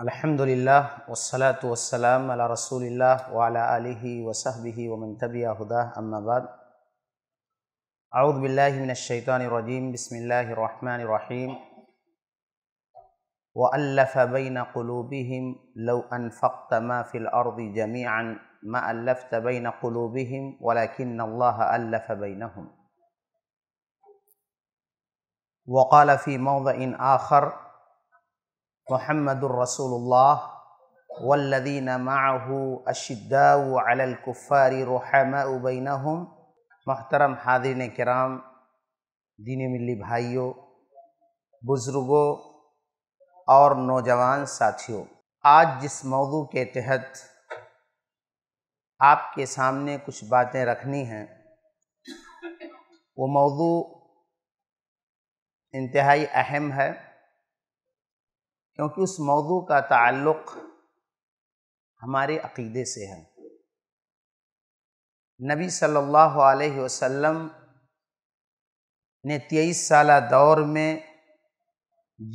الحمد لله والصلاة والسلام على رسول الله وعلى آله وصحبه ومن تبعه هداه أما بعد أعوذ بالله من الشيطان الرجيم بسم الله الرحمن الرحيم وألف بين قلوبهم لو أنفقت ما في الأرض جميعا ما ألفت بين قلوبهم ولكن الله ألف بينهم وقال في موضع آخر محمد رسول الله والذين معه अशिद्दाउ अल कुफ़ारी रहमा बैनहम मोहतरम हादिन कराम दीन मिली भाइयों बुज़ुर्गों और नौजवान साथियों आज जिस मौजू के तहत आपके सामने कुछ बातें रखनी हैं वो मौजू इंतहाई अहम है क्योंकि उस मौजू का ताल्लुक़ हमारे अकीदे से है नबी सल्लल्लाहु अलैहि वसल्लम ने तेईस साल दौर में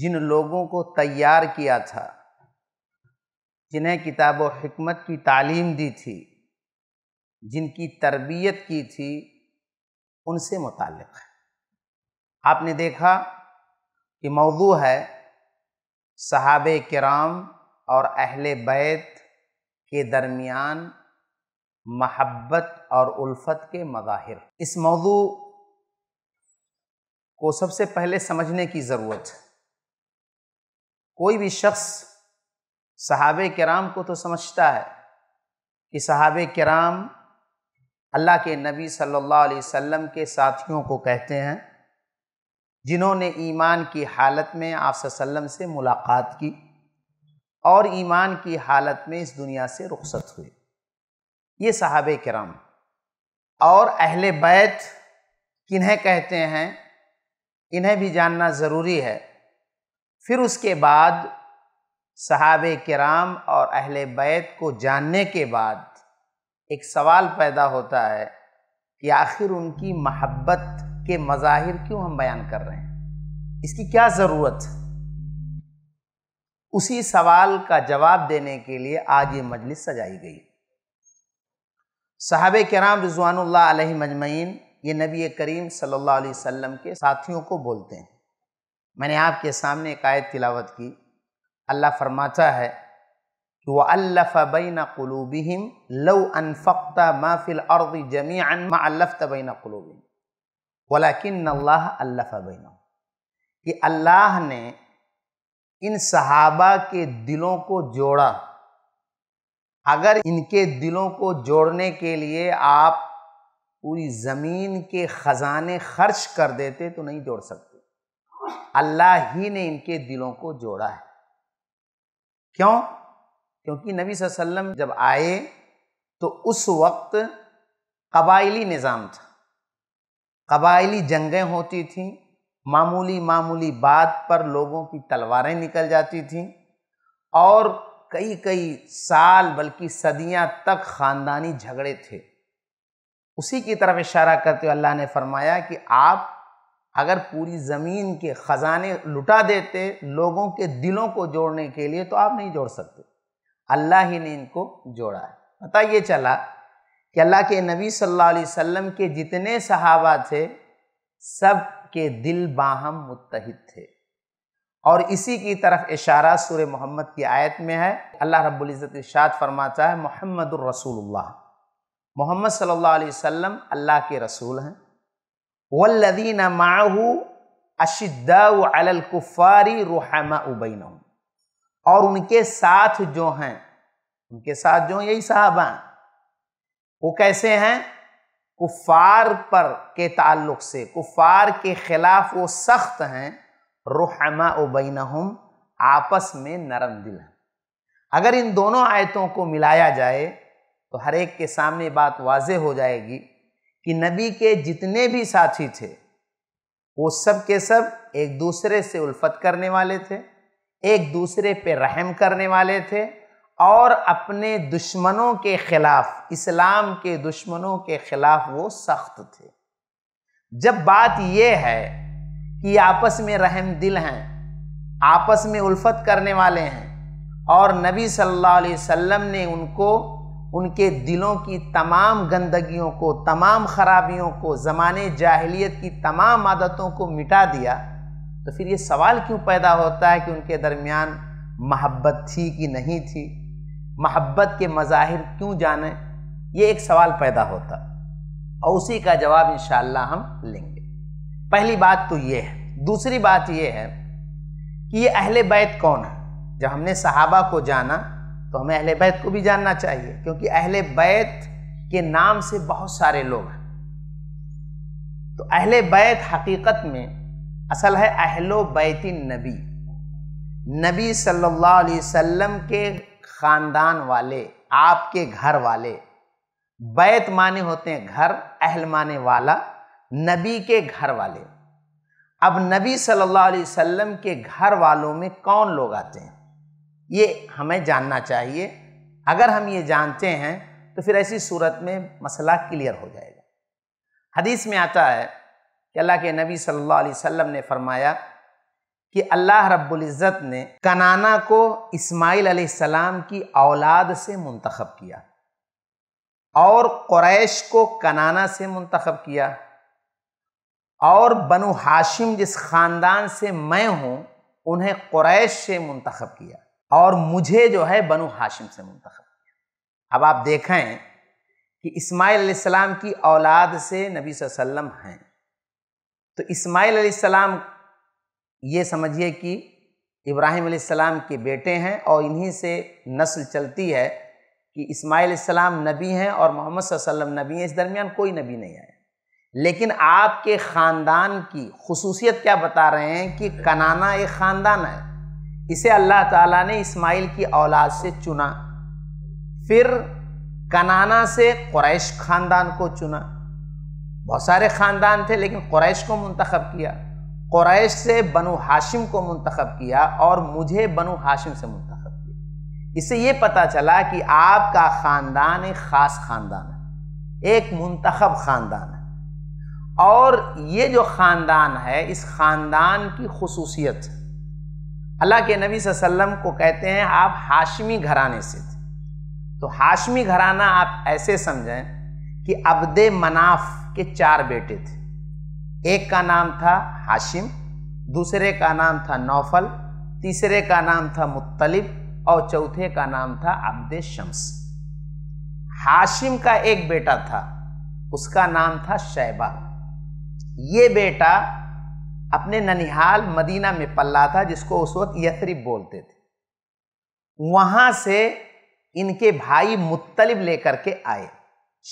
जिन लोगों को तैयार किया था जिन्हें किताब व हमत की तालीम दी थी जिनकी तरबियत की थी उनसे मुतक़ है आपने देखा कि मौजू है सहाब कराम और अहल बैत के दरमियान महब्बत और उल्फत के मज़ाहिर इस मौजू को सबसे पहले समझने की ज़रूरत है कोई भी शख्स सहाब कराम को तो समझता है कि सहाब कराम अल्लाह के नबी सल्लल्लाहु अलैहि वसल्लम के साथियों को कहते हैं जिन्होंने ईमान की हालत में आप से मुलाकात की और ईमान की हालत में इस दुनिया से रुखसत हुए ये साहब कराम और अहल बैत किन्हें कहते हैं इन्हें भी जानना ज़रूरी है फिर उसके बाद साहब कराम और अहल बैत को जानने के बाद एक सवाल पैदा होता है कि आखिर उनकी महब्बत के मज़ाहिर क्यों हम बयान कर रहे हैं इसकी क्या ज़रूरत उसी सवाल का जवाब देने के लिए आज ये मजलिस सजाई गई साहब कराम रजवान मजमैन ये नबी करीम सल्लल्लाहु अलैहि वसल्लम के साथियों को बोलते हैं मैंने आपके सामने एक आयत तिलावत की अल्लाह फरमाता है कि वह अल्लफ़ बैन कलूबिम लो अनफ़ता माफिल और जमी अनफ़ तबैन कलूबिम वलाकिन अल्लाह अल्लाह कि अल्लाह ने इन सहाबा के दिलों को जोड़ा अगर इनके दिलों को जोड़ने के लिए आप पूरी ज़मीन के ख़जाने खर्च कर देते तो नहीं जोड़ सकते अल्लाह ही ने इनके दिलों को जोड़ा है क्यों क्योंकि नबी वसल्लम जब आए तो उस वक्त कबाइली निज़ाम था कबायली जंगें होती थीं मामूली मामूली बात पर लोगों की तलवारें निकल जाती थीं और कई कई साल बल्कि सदियां तक ख़ानदानी झगड़े थे उसी की तरफ इशारा करते हुए अल्लाह ने फरमाया कि आप अगर पूरी ज़मीन के ख़जाने लुटा देते लोगों के दिलों को जोड़ने के लिए तो आप नहीं जोड़ सकते अल्लाह ही ने इनको जोड़ा है पता ये चला कि अल्लाह के नबी सल्लल्लाहु अलैहि वसल्लम के जितने सहाबा थे सब के दिल बाहम मुतहद थे और इसी की तरफ इशारा सूर मोहम्मद की आयत में है अल्लाह रब्ज़त इर्शाद फरमाता है मोहम्मद रसूलुल्लाह मोहम्मद सल्लल्लाहु अलैहि वसल्लम अल्लाह के रसूल हैं वल्लदीन माहू अशिद्दाकुफ़ारी रुहमा उबैन और उनके साथ जो हैं उनके साथ जो यही साहबा हैं वो कैसे हैं कुफार पर के ताल्लुक से कुफार के ख़िलाफ़ वो सख्त हैं रुहमा हम आपस में नरम दिल हैं अगर इन दोनों आयतों को मिलाया जाए तो हर एक के सामने बात वाज हो जाएगी कि नबी के जितने भी साथी थे वो सब के सब एक दूसरे से उल्फत करने वाले थे एक दूसरे पे रहम करने वाले थे और अपने दुश्मनों के खिलाफ इस्लाम के दुश्मनों के खिलाफ वो सख्त थे जब बात यह है कि आपस में रहम दिल हैं आपस में उल्फत करने वाले हैं और नबी सल्लल्लाहु अलैहि वसल्लम ने उनको उनके दिलों की तमाम गंदगियों को तमाम खराबियों को ज़माने जाहलीत की तमाम आदतों को मिटा दिया तो फिर ये सवाल क्यों पैदा होता है कि उनके दरमियान मोहब्बत थी कि नहीं थी महब्बत के मज़ाहिर क्यों जाने ये एक सवाल पैदा होता और उसी का जवाब इन हम लेंगे पहली बात तो ये है दूसरी बात ये है कि ये अहले बैत कौन है जब हमने सहाबा को जाना तो हमें अहले बैत को भी जानना चाहिए क्योंकि अहले बैत के नाम से बहुत सारे लोग हैं तो अहले बैत हकीकत में असल है अहलो बैत नबी नबी सल्लल्लाहु अलैहि वसल्लम के खानदान वाले आपके घर वाले बैत माने होते हैं घर अहल माने वाला नबी के घर वाले अब नबी सल्लल्लाहु अलैहि वसल्लम के घर वालों में कौन लोग आते हैं ये हमें जानना चाहिए अगर हम ये जानते हैं तो फिर ऐसी सूरत में मसला क्लियर हो जाएगा हदीस में आता है कि अल्लाह के नबी सल्लल्लाहु अलैहि वसल्लम ने फरमाया कि अल्लाह रब्बुल इज़्ज़त ने कनाना को इस्माइल सलाम की औलाद से मुंतखब किया और क्रैश को कनाना से मुंतखब किया और बनु हाशिम जिस ख़ानदान से मैं हूँ उन्हें क्रैश से मुंतखब किया और मुझे जो है बनु हाशिम से मुंतखब किया अब आप देखें कि इस्माइल सलाम की औलाद से नबी वसल्लम हैं तो इस्माइल सलाम ये समझिए कि इब्राहिम सलाम के बेटे हैं और इन्हीं से नस्ल चलती है कि इस्माइल सलाम नबी हैं और मोहम्मद वसल्लम नबी हैं इस दरमियान कोई नबी नहीं आए लेकिन आपके ख़ानदान की खसूसियत क्या बता रहे हैं कि कनाना एक ख़ानदान है इसे अल्लाह ताला ने इस्माइल की औलाद से चुना फिर कनाना से क्रैश ख़ानदान को चुना बहुत सारे ख़ानदान थे लेकिन क्रैश को मंतखब किया क्रैश से बनु हाशिम को मुंतखब किया और मुझे बनु हाशिम से मुंतखब किया इससे ये पता चला कि आपका ख़ानदान एक ख़ास ख़ानदान है एक मुंतखब ख़ानदान है और ये जो ख़ानदान है इस ख़ानदान की खसूसियत है अल्लाह के नबी वसल्लम को कहते हैं आप हाशमी घराने से थे तो हाशमी घराना आप ऐसे समझें कि अब्द मनाफ के चार बेटे थे एक का नाम था हाशिम दूसरे का नाम था नौफल तीसरे का नाम था मुत्तलिब और चौथे का नाम था अब्द शम्स हाशिम का एक बेटा था उसका नाम था शैबा ये बेटा अपने ननिहाल मदीना में पल्ला था जिसको उस वक्त यथरीब बोलते थे वहां से इनके भाई मुत्तलिब लेकर के आए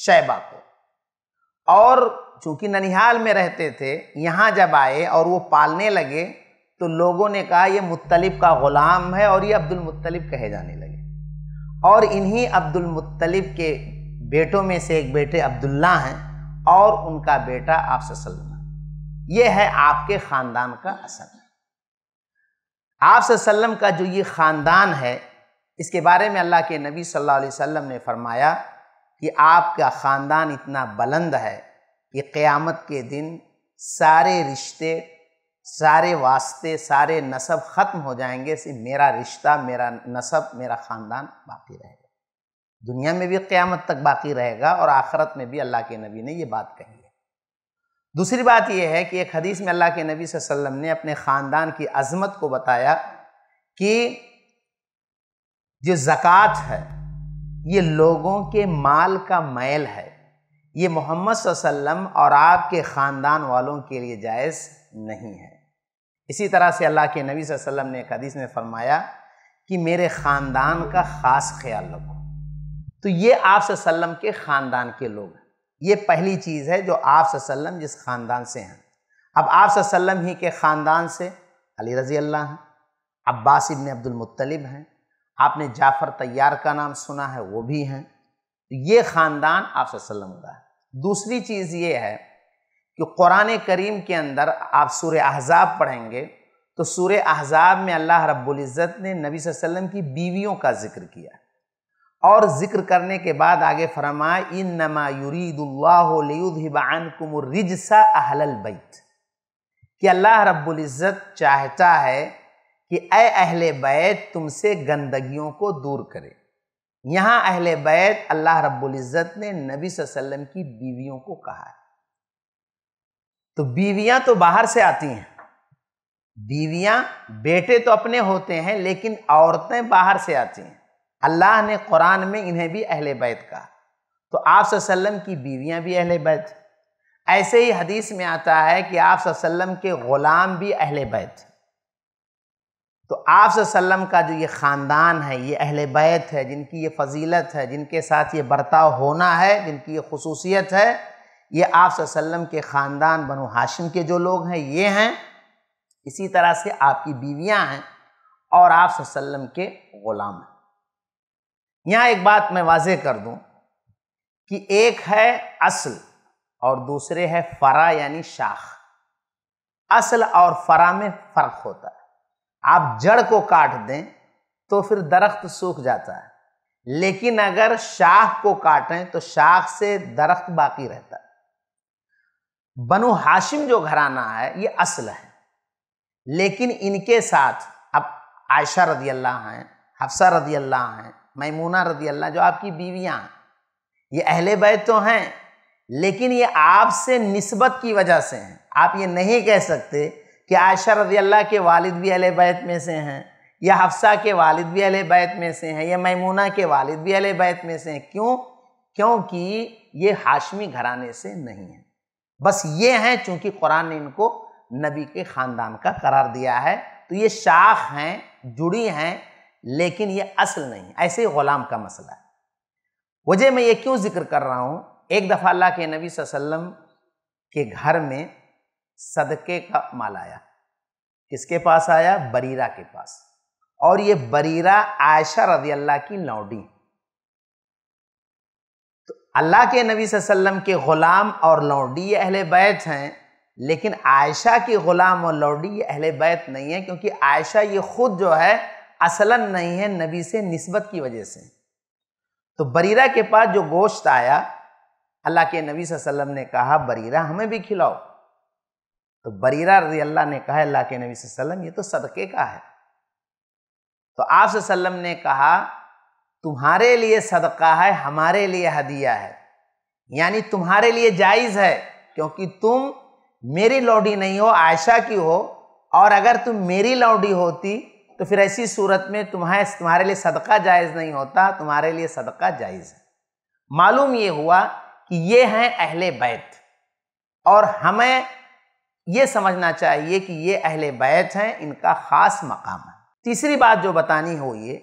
शैबा को और चूंकि ननिहाल में रहते थे यहाँ जब आए और वो पालने लगे तो लोगों ने कहा ये मुत्तलिब का ग़ुलाम है और ये अब्दुल मुत्तलिब कहे जाने लगे और इन्हीं अब्दुल मुत्तलिब के बेटों में से एक बेटे अब्दुल्ला हैं और उनका बेटा आप ये है आपके ख़ानदान का असर आप वसल्लम का जो ये ख़ानदान है इसके बारे में अल्लाह के नबी सल्लल्लाहु अलैहि वसल्लम ने फरमाया कि आपका ख़ानदान इतना बुलंद है ये क़यामत के दिन सारे रिश्ते सारे वास्ते सारे नसब ख़त्म हो जाएंगे सिर्फ मेरा रिश्ता मेरा नसब मेरा ख़ानदान बाकी रहेगा दुनिया में भी क़्यामत तक बाकी रहेगा और आखरत में भी अल्लाह के नबी ने ये बात कही है दूसरी बात यह है कि एक हदीस में अल्लाह के नबी वसल्लम ने अपने ख़ानदान की अजमत को बताया कि जो ज़क़़त है ये लोगों के माल का मैल है ये मोहम्मद वसल्लम और आपके ख़ानदान वालों के लिए जायज़ नहीं है इसी तरह से अल्लाह के नबी वसल्लम ने एक हदीस में फरमाया कि मेरे ख़ानदान का ख़ास ख्याल रखो तो ये आप के ख़ानदान के लोग हैं ये पहली चीज़ है जो आप जिस ख़ानदान से हैं अब आप वसल्लम ही के ख़ानदान से अली रज़ी अल्लाह हैं अब्बास इबन अब्दुलमतलब हैं आपने जाफ़र तैयार का नाम सुना है वो भी हैं ये ख़ानदान आप का है दूसरी चीज़ ये है कि कुरान करीम के अंदर आप सूर अहज़ाब पढ़ेंगे तो सूर अहज़ाब में अल्लाह रब्ज़त ने नबी वसल्लम की बीवियों का जिक्र किया और जिक्र करने के बाद आगे फरमाए इन नमा युरीदुल्लाबनकुमरिजसा अहलल बैत कि अल्लाह रब्ज़त चाहता है कि अहले अहल बैत तुमसे गंदगियों को दूर करे यहाँ अहल बैत अल्लाह रबुल्ज़त ने नबी वसल्लम की बीवियों को कहा है तो बीवियां तो बाहर से आती हैं बीवियां बेटे तो अपने होते हैं लेकिन औरतें बाहर से आती हैं अल्लाह ने कुरान में इन्हें भी अहल बैत कहा तो आप वसल्लम की बीवियां भी अहल बैत ऐसे ही हदीस में आता है कि आप वसल्लम के ग़ुलाम भी अहल बैत तो आप वसल्लम का जो ये ख़ानदान है ये अहल बैत है जिनकी ये फजीलत है जिनके साथ ये बर्ताव होना है जिनकी ये खसूसियत है ये आप के ख़ानदान बनो हाशिम के जो लोग हैं ये हैं इसी तरह से आपकी बीवियाँ हैं और आप के ग़ुलाम हैं यहाँ एक बात मैं वाज कर दूँ कि एक है असल और दूसरे है फ़रा यानी शाख असल और फ़रा में फ़र्क होता है आप जड़ को काट दें तो फिर दरख्त सूख जाता है लेकिन अगर शाख को काटें तो शाख से दरख्त बाकी रहता है बनु हाशिम जो घराना है ये असल है लेकिन इनके साथ अब आयशा रदी अल्लाह हैं हफ्सा रदी अल्लाह हैं मैमूना रदी अल्लाह जो आपकी बीवियां हैं ये अहले बैत तो हैं लेकिन ये आपसे नस्बत की वजह से हैं आप ये नहीं कह सकते कि आयशा रजी अल्लाह के वालिद भी अहल बैत में से हैं या हफ्सा के वालिद भी अहल बैत में से हैं या मैमूना के वालिद भी अहल बैत में से हैं क्यों क्योंकि ये हाशमी घराने से नहीं है बस ये हैं चूंकि कुरान ने इनको नबी के ख़ानदान का करार दिया है तो ये शाख हैं जुड़ी हैं लेकिन ये असल नहीं ऐसे ही ग़ुलाम का मसला है वजह मैं ये क्यों जिक्र कर रहा हूँ एक दफ़ा अल्लाह के नबी वसल्लम के घर में सदके का माल आया किसके पास आया बरीरा के पास और ये बरीरा आयशा रजी अल्लाह की लौडी तो अल्लाह के नबी वसल्लम के ग़ुलाम और लौडी अहले बैत हैं लेकिन आयशा की ग़ुलाम और लौडी अहले बैत नहीं है क्योंकि आयशा ये खुद जो है असलन नहीं है नबी से नस्बत की वजह से तो बरीरा के पास जो गोश्त आया अल्लाह के नबी वसल्लम ने कहा बरीरा हमें भी खिलाओ तो बरीरा रजी अल्लाह ने कहा अल्लाह के नबी वसल्लम ये तो सदक़े का है तो आप सल्लम ने कहा तुम्हारे लिए सदका है हमारे लिए हदिया है यानी तुम्हारे लिए जायज़ है क्योंकि तुम मेरी लौडी नहीं हो आयशा की हो और अगर तुम मेरी लौडी होती तो फिर ऐसी सूरत में तुम्हारे तुम्हारे लिए सदका जायज़ नहीं होता तुम्हारे लिए सदका जायज़ है मालूम ये हुआ कि ये हैं अहले बैत और हमें ये समझना चाहिए कि ये अहले बैत हैं इनका ख़ास मकाम है तीसरी बात जो बतानी हो ये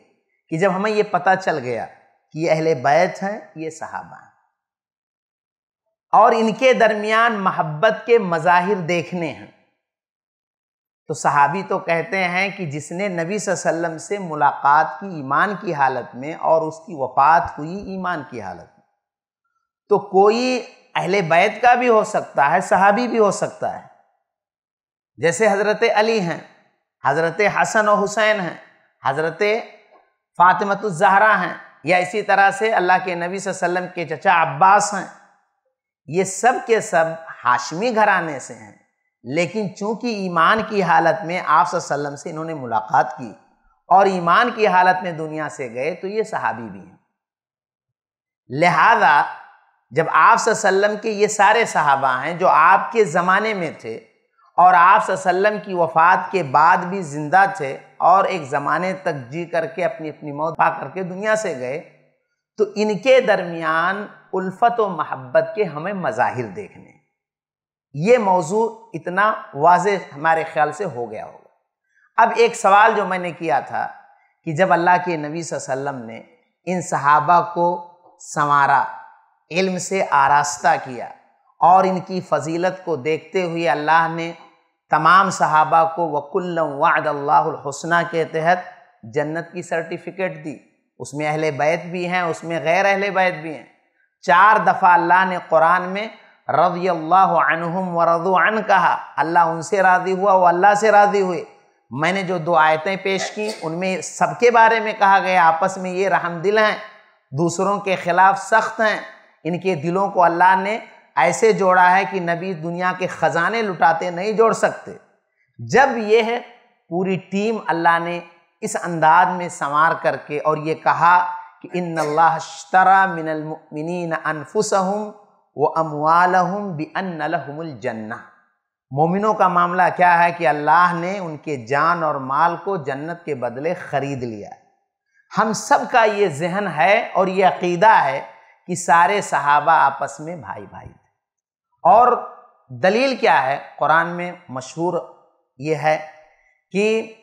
कि जब हमें ये पता चल गया कि ये अहले बैत हैं ये सहाबा हैं और इनके दरमियान मोहब्बत के मज़ाहिर देखने हैं तो सहाबी तो कहते हैं कि जिसने नबी वसल्लम से मुलाकात की ईमान की हालत में और उसकी वफात हुई ईमान की हालत में तो कोई अहले बैत का भी हो सकता है सहाबी भी हो सकता है जैसे हज़रत अली हैं हज़रत हसन और हुसैन हैं हज़रत ज़हरा हैं या इसी तरह से अल्लाह के नबी वसल्लम के चचा अब्बास हैं ये सब के सब हाशमी घराने से हैं लेकिन चूंकि ईमान की हालत में आप सल्लम से इन्होंने मुलाकात की और ईमान की हालत में दुनिया से गए तो ये सहाबी भी हैं लिहाजा जब आप वसल्लम के ये सारे सहाबा हैं जो आपके ज़माने में थे और आप की वफ़ात के बाद भी ज़िंदा थे और एक ज़माने तक जी करके अपनी अपनी मौत पा करके दुनिया से गए तो इनके दरमियान उल्फत व महब्बत के हमें मज़ाहिर देखने ये मौजू इतना वाज हमारे ख्याल से हो गया होगा अब एक सवाल जो मैंने किया था कि जब अल्लाह के नबी वसल्लम ने इन सहाबा को संवारा इल्म से आरास्ता किया और इनकी फजीलत को देखते हुए अल्लाह ने तमाम सहाबा को वकुल्ल वाद के तहत जन्नत की सर्टिफिकेट दी उसमें अहल बैत भी हैं उसमें गैर अहल बैत भी हैं चार दफ़ा अल्लाह ने कुरान में रजी अल्लाह अनहम व रजुआन कहा अल्लाह उनसे राज़ी हुआ वो अल्लाह से राज़ी हुए मैंने जो दो आयतें पेश की उनमें सबके बारे में कहा गया आपस में ये रहमदिल हैं दूसरों के ख़िलाफ़ सख्त हैं इनके दिलों को अल्लाह ने ऐसे जोड़ा है कि नबी दुनिया के ख़जाने लुटाते नहीं जोड़ सकते जब ये है पूरी टीम अल्लाह ने इस अंदाज में संवार करके और ये कहा कि इन अल्लाहरा मिनमिन अनफुसहम व अमवालहम बन जन्ना मोमिनों का मामला क्या है कि अल्लाह ने उनके जान और माल को जन्नत के बदले ख़रीद लिया हम सब का ये जहन है और ये अकीदा है कि सारे सहाबा आपस में भाई भाई और दलील क्या है कुरान में मशहूर ये है कि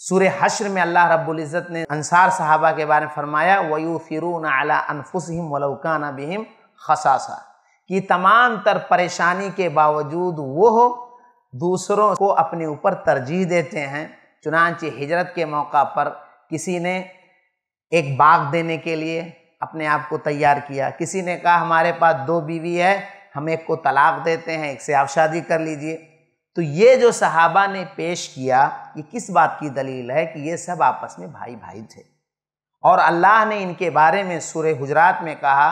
सूर हश्र में अल्लाह इज़्ज़त ने अनसार साहबा के बारे में फरमाया वयू फिरून अला अनफुसम वलौकाना बिहिम खसासा कि तमाम तर परेशानी के बावजूद वो दूसरों को अपने ऊपर तरजीह देते हैं चुनानचे हिजरत के मौका पर किसी ने एक बाग देने के लिए अपने आप को तैयार किया किसी ने कहा हमारे पास दो बीवी है हम एक को तलाक देते हैं एक से आप शादी कर लीजिए तो ये जो सहाबा ने पेश किया ये किस बात की दलील है कि ये सब आपस में भाई भाई थे और अल्लाह ने इनके बारे में सूर्य हुजरात में कहा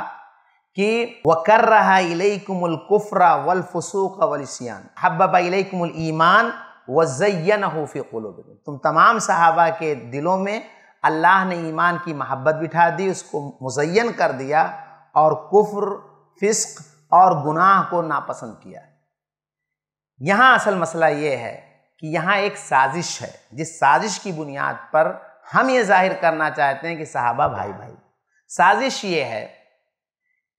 कि वकर रहा इलेकुमुल कुफरा वल फसूक वलसियान हब्बा इलेकुमुल ईमान वजयन हूफ़ी क़ुलूब तुम तमाम सहाबा के दिलों में अल्लाह ने ईमान की महब्बत बिठा दी उसको मुजयन कर दिया और कुफ्र फिस्क और गुनाह को नापसंद किया यहां असल मसला यह है कि यहां एक साजिश है जिस साजिश की बुनियाद पर हम ये जाहिर करना चाहते हैं कि साहबा भाई भाई साजिश ये है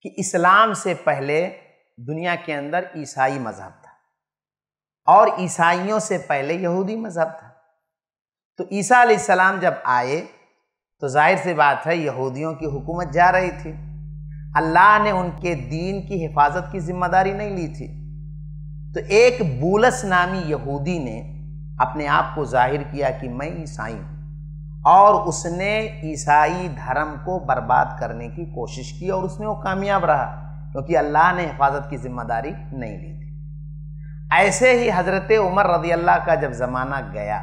कि इस्लाम से पहले दुनिया के अंदर ईसाई मज़हब था और ईसाइयों से पहले यहूदी मज़हब था तो ईसा सलाम जब आए तो जाहिर सी बात है यहूदियों की हुकूमत जा रही थी अल्लाह ने उनके दीन की हिफाजत की जिम्मेदारी नहीं ली थी तो एक बूलस नामी यहूदी ने अपने आप को जाहिर किया कि मैं ईसाई हूँ और उसने ईसाई धर्म को बर्बाद करने की कोशिश की और उसमें वो कामयाब रहा क्योंकि अल्लाह ने हिफाजत की जिम्मेदारी नहीं ली थी ऐसे ही हज़रत उमर रजी अल्लाह का जब ज़माना गया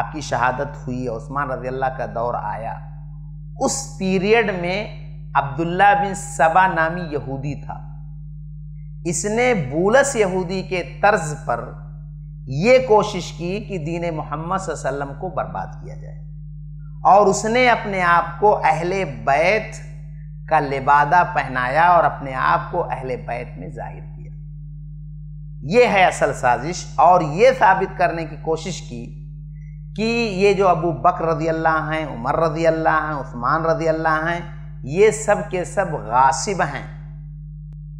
आपकी शहादत हुई उस्मान रजी अल्लाह का दौर आया उस पीरियड में अब्दुल्ला बिन सबा नामी यहूदी था इसने बूलस यहूदी के तर्ज पर यह कोशिश की कि दीन मोहम्मद वसल्लम को बर्बाद किया जाए और उसने अपने आप को अहले बैत का लिबादा पहनाया और अपने आप को अहले बैत में जाहिर किया यह है असल साजिश और यह साबित करने की कोशिश की कि ये जो अबू बकर रजी अल्लाह हैं उमर रजी अल्लाह हैं उस्मान रजी अल्लाह हैं ये सब के सब गासिब हैं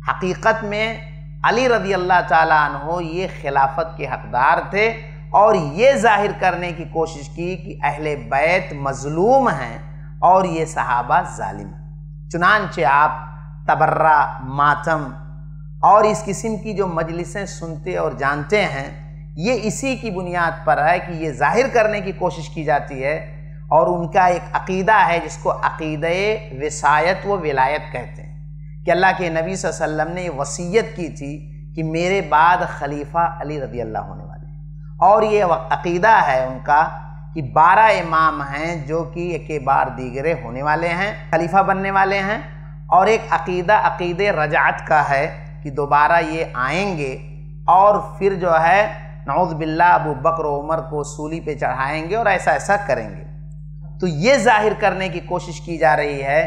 हकीकत में अली रजी अल्लाह तहो ये खिलाफत के हकदार थे और ये जाहिर करने की कोशिश की कि अहले बैत मजलूम हैं और ये सहाबा जालिम चुनानचे आप तबर्रा मातम और इस किस्म की जो मजलिसें सुनते और जानते हैं ये इसी की बुनियाद पर है कि ये जाहिर करने की कोशिश की जाती है और उनका एक अकीदा है जिसको अकीद वसायत व विलायत कहते हैं कि अल्लाह के नबी वसल्लम ने वसीयत की थी कि मेरे बाद खलीफा अली रदी अल्लाह होने वाले और ये अकीदा है उनका कि बारह इमाम हैं जो कि एक बार दीगरे होने वाले हैं खलीफा बनने वाले हैं और एक अकीदा अकीद रजात का है कि दोबारा ये आएंगे और फिर जो है नौज़ बिल्ला अबू बकर उमर को सूली पे चढ़ाएंगे और ऐसा ऐसा करेंगे तो ये जाहिर करने की कोशिश की जा रही है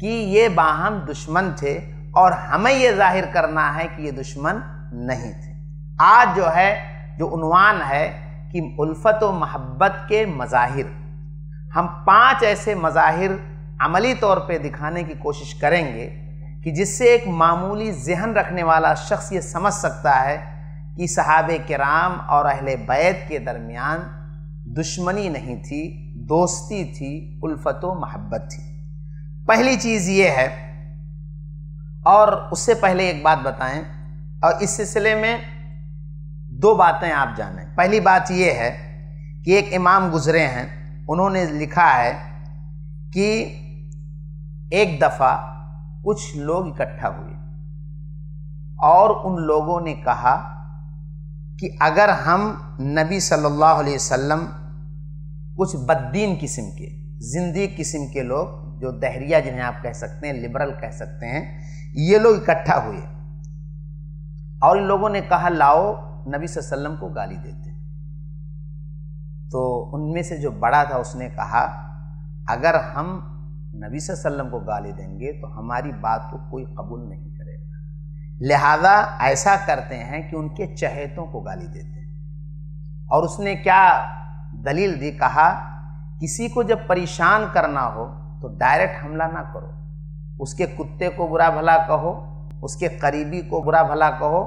कि ये बाहम दुश्मन थे और हमें ये जाहिर करना है कि ये दुश्मन नहीं थे आज जो है जो उनवान है कि उल्फत व महब्बत के मज़ाहिर हम पांच ऐसे मज़ाहिर अमली तौर पे दिखाने की कोशिश करेंगे कि जिससे एक मामूली जहन रखने वाला शख्स ये समझ सकता है कि सहाब कराम और अहल बैत के दरमियान दुश्मनी नहीं थी दोस्ती थी उल्फत मोहब्बत थी पहली चीज़ ये है और उससे पहले एक बात बताएं और इस सिलसिले में दो बातें आप जानें पहली बात यह है कि एक इमाम गुज़रे हैं उन्होंने लिखा है कि एक दफ़ा कुछ लोग इकट्ठा हुए और उन लोगों ने कहा कि अगर हम नबी सल्लल्लाहु अलैहि वसल्लम कुछ बद्दीन किस्म के जिंदी किस्म के लोग जो दहरिया जिन्हें आप कह सकते हैं लिबरल कह सकते हैं ये लोग इकट्ठा हुए और इन लोगों ने कहा लाओ नबी वसल्लम को गाली देते तो उनमें से जो बड़ा था उसने कहा अगर हम नबी वसल्लम को गाली देंगे तो हमारी बात को कोई कबूल नहीं करेगा लिहाजा ऐसा करते हैं कि उनके चहेतों को गाली देते हैं और उसने क्या दलील दी कहा किसी को जब परेशान करना हो तो डायरेक्ट हमला ना करो उसके कुत्ते को बुरा भला कहो उसके करीबी को बुरा भला कहो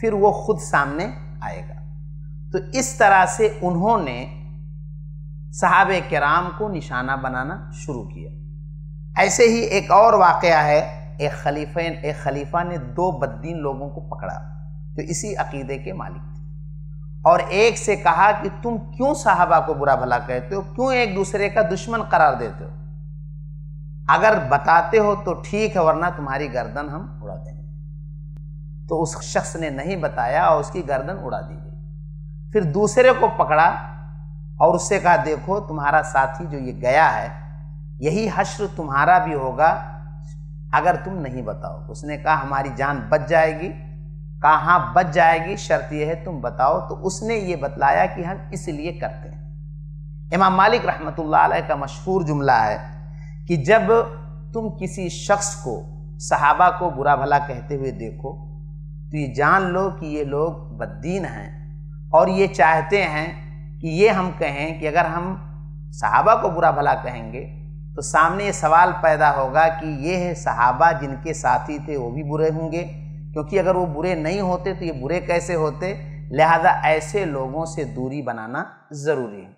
फिर वो खुद सामने आएगा तो इस तरह से उन्होंने साहब कराम को निशाना बनाना शुरू किया ऐसे ही एक और वाक़ है एक खलीफे एक खलीफा ने दो बद्दीन लोगों को पकड़ा तो इसी अकीदे के मालिक और एक से कहा कि तुम क्यों साहबा को बुरा भला कहते हो क्यों एक दूसरे का दुश्मन करार देते हो अगर बताते हो तो ठीक है वरना तुम्हारी गर्दन हम उड़ा देंगे तो उस शख्स ने नहीं बताया और उसकी गर्दन उड़ा दी गई फिर दूसरे को पकड़ा और उससे कहा देखो तुम्हारा साथी जो ये गया है यही हश्र तुम्हारा भी होगा अगर तुम नहीं बताओ उसने कहा हमारी जान बच जाएगी कहाँ बच जाएगी शर्त यह है तुम बताओ तो उसने ये बतलाया कि हम इसलिए करते हैं इमाम मालिक रहमत का मशहूर जुमला है कि जब तुम किसी शख्स को सहाबा को बुरा भला कहते हुए देखो तो ये जान लो कि ये लोग बददीन हैं और ये चाहते हैं कि ये हम कहें कि अगर हम सहाबा को बुरा भला कहेंगे तो सामने ये सवाल पैदा होगा कि ये है सहाबा जिनके साथी थे वो भी बुरे होंगे क्योंकि अगर वो बुरे नहीं होते तो ये बुरे कैसे होते लिहाजा ऐसे लोगों से दूरी बनाना ज़रूरी है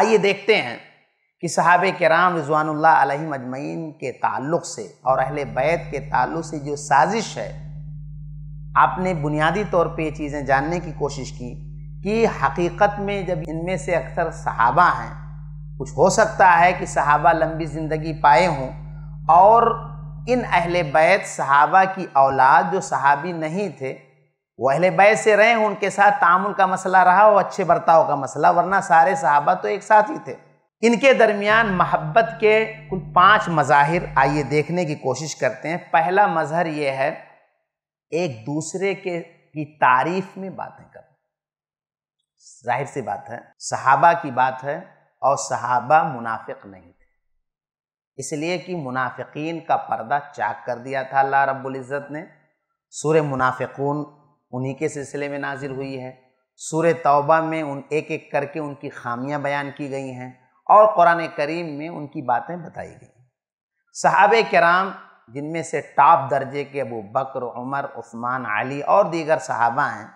आइए देखते हैं कि साहब के राम अलैहि मजमैन के ताल्लुक से और अहल बैत के ताल्लुक से जो साजिश है आपने बुनियादी तौर पे ये चीज़ें जानने की कोशिश की कि हकीकत में जब इनमें से अक्सर सहाबा हैं कुछ हो सकता है कि सहाबा लंबी ज़िंदगी पाए हों और इन अहल बैत सहाबा की औलाद जो सहाबी नहीं थे वो अहल बैत से रहे उनके साथ तामुल का मसला रहा और अच्छे बर्ताव का मसला वरना सारे सहाबा तो एक साथ ही थे इनके दरमियान मोहब्बत के कुल पांच मज़ाहिर आइए देखने की कोशिश करते हैं पहला मज़हर ये है एक दूसरे के की तारीफ में बातें कर जाहिर सी बात है सहाबा की बात है और सहाबा मुनाफिक नहीं थे इसलिए कि मुनाफिकीन का पर्दा चाक कर दिया था अल्लाह रब्ज़त ने सूर मुनाफिकून उन्हीं के सिलसिले में नाजिल हुई है सूर तौबा में उन एक एक करके उनकी खामियां बयान की गई हैं और कुरान करीम में उनकी बातें बताई गई सहाब कराम जिनमें से टॉप दर्जे के अबू बकर उमर उस्मान अली और दीगर सहाबा हैं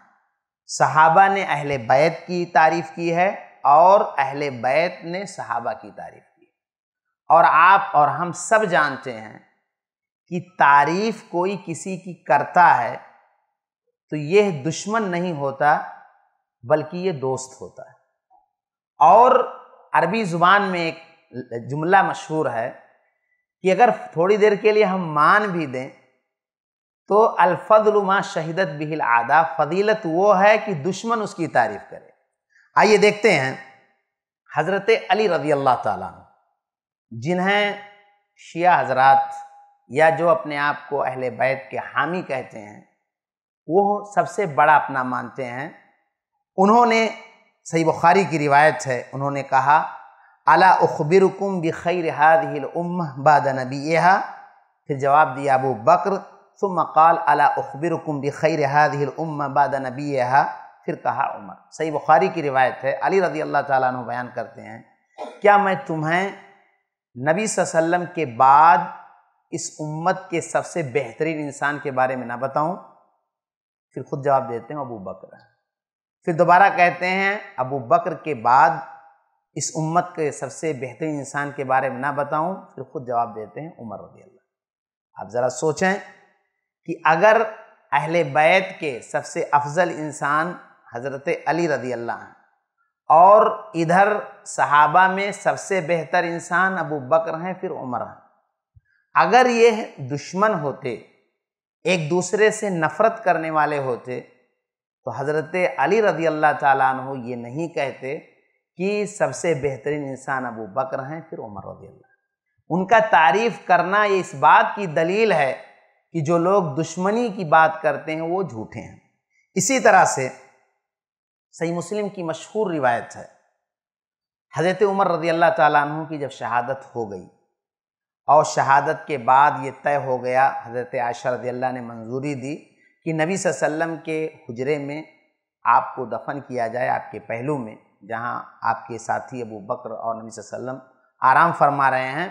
सहाबा ने अहले बैत की तारीफ़ की है और अहल बैत ने सहाबा की तारीफ़ और आप और हम सब जानते हैं कि तारीफ कोई किसी की करता है तो यह दुश्मन नहीं होता बल्कि ये दोस्त होता है और अरबी ज़ुबान में एक जुमला मशहूर है कि अगर थोड़ी देर के लिए हम मान भी दें तो अलफजलमा शहीदत बिहिल आदा फजीलत वो है कि दुश्मन उसकी तारीफ करे आइए देखते हैं हज़रत अली रजी अल्लाह तुम जिन्हें शिया हजरात या जो अपने आप को अहल बैत के हामी कहते हैं वो सबसे बड़ा अपना मानते हैं उन्होंने सही बुखारी की रिवायत है उन्होंने कहा अला उखबिरकुम हादिल उम बाद नबी फिर जवाब दिया अबू बकर मकाल अला उखबिरकुम हादिल उम बाद नबी फिर कहा उमर सही बुखारी की रिवायत है अली रज़ी अल्लाह तु बयान करते हैं क्या मैं तुम्हें नबी वसल्लम के बाद इस उम्मत के सबसे बेहतरीन इंसान के बारे में ना बताऊं फिर खुद जवाब देते हैं अबू बकर फिर दोबारा कहते हैं अबू बकर के बाद इस उम्मत के सबसे बेहतरीन इंसान के बारे में ना बताऊं फिर खुद जवाब देते हैं उमर रजी अल्लाह आप ज़रा सोचें कि अगर अहले बैत के सबसे अफजल इंसान हज़रत अली रदी अल्लाह हैं और इधर सहाबा में सबसे बेहतर इंसान अबू बकर हैं फिर उमर हैं अगर ये दुश्मन होते एक दूसरे से नफ़रत करने वाले होते तो हज़रत अली रजी अल्लाह तु ये नहीं कहते कि सबसे बेहतरीन इंसान अबू बकर हैं फिर उमर रजी अल्लाह उनका तारीफ़ करना ये इस बात की दलील है कि जो लोग दुश्मनी की बात करते हैं वो झूठे हैं इसी तरह से सही मुस्लिम की मशहूर रिवायत है हज़रत उमर रजी अल्लाह तु की जब शहादत हो गई और शहादत के बाद ये तय हो गया हज़रत आयशा रदी अल्लाह ने मंजूरी दी कि नबी वसल्लम के हजरे में आपको दफन किया जाए आपके पहलू में जहाँ आपके साथी अबू बकर और नबी वसल्लम आराम फरमा रहे हैं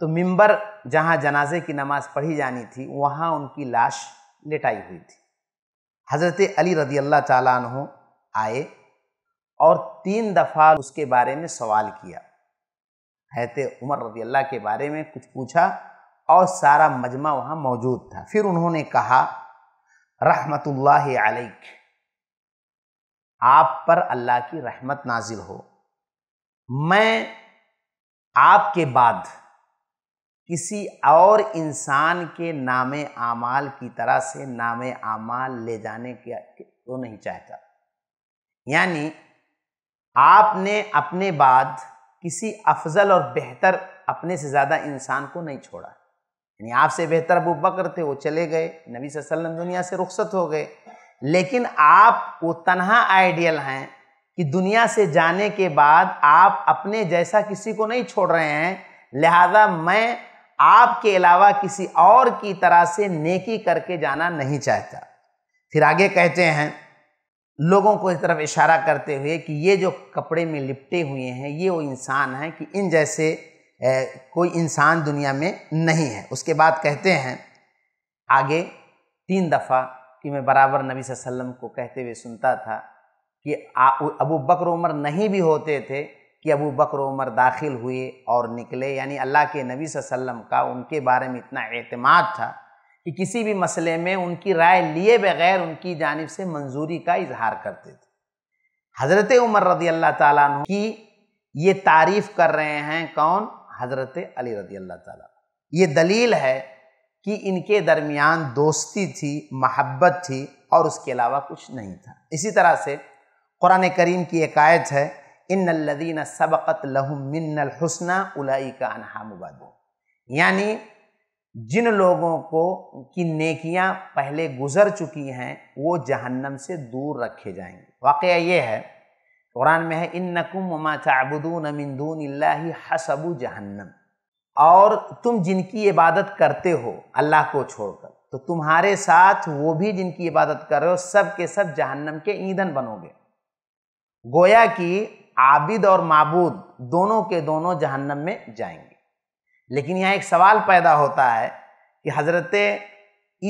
तो मिंबर जहाँ जनाजे की नमाज़ पढ़ी जानी थी वहाँ उनकी लाश लेटाई हुई थी हज़रत अली रदी अल्लाह ताली आए और तीन दफ़ा उसके बारे में सवाल किया हैत उमर रदी अल्लाह के बारे में कुछ पूछा और सारा मजमा वहाँ मौजूद था फिर उन्होंने कहा रहमतुल्लाह अलैक आप पर अल्लाह की रहमत नाजिल हो मैं आपके बाद किसी और इंसान के नाम आमाल की तरह से नाम आमाल ले जाने के तो नहीं चाहता यानी आपने अपने बाद किसी अफजल और बेहतर अपने से ज़्यादा इंसान को नहीं छोड़ा यानी आपसे बेहतर अबू बकर थे वो चले गए नबी वसल्लम दुनिया से रुखसत हो गए लेकिन आप वो तनहा आइडियल हैं कि दुनिया से जाने के बाद आप अपने जैसा किसी को नहीं छोड़ रहे हैं लिहाजा मैं आपके अलावा किसी और की तरह से नेकी करके जाना नहीं चाहता फिर आगे कहते हैं लोगों को इस तरफ इशारा करते हुए कि ये जो कपड़े में लिपटे हुए हैं ये वो इंसान हैं कि इन जैसे ए, कोई इंसान दुनिया में नहीं है उसके बाद कहते हैं आगे तीन दफ़ा कि मैं बराबर नबी वसल्लम को कहते हुए सुनता था कि अबू बकर उमर नहीं भी होते थे कि अबू बकर उमर दाखिल हुए और निकले यानी अल्लाह के नबी वसल्लम का उनके बारे में इतना अतमाद था कि किसी भी मसले में उनकी राय लिए बगैर उनकी जानब से मंजूरी का इजहार करते थे हज़रत उमर रदी अल्लाह तु की ये तारीफ़ कर रहे हैं कौन हज़रत अली रदी अल्लाह ताला ये दलील है कि इनके दरमियान दोस्ती थी महब्बत थी और उसके अलावा कुछ नहीं था इसी तरह से कुरान करीम की एक आयत है इन लदीन सबक़त लहमिनल हसना उलाई का अनहा मुबादो यानी जिन लोगों को की नेकियां पहले गुजर चुकी हैं वो जहन्नम से दूर रखे जाएंगे वाक़ ये है कुरान में है इन नकुम ममा चाबुदून अमिंदून हसबु जहन्नम और तुम जिनकी इबादत करते हो अल्लाह को छोड़कर तो तुम्हारे साथ वो भी जिनकी इबादत कर रहे हो सब के सब जहन्नम के ईंधन बनोगे गोया कि आबिद और माबूद दोनों के दोनों जहन्नम में जाएंगे लेकिन यहाँ एक सवाल पैदा होता है कि हज़रत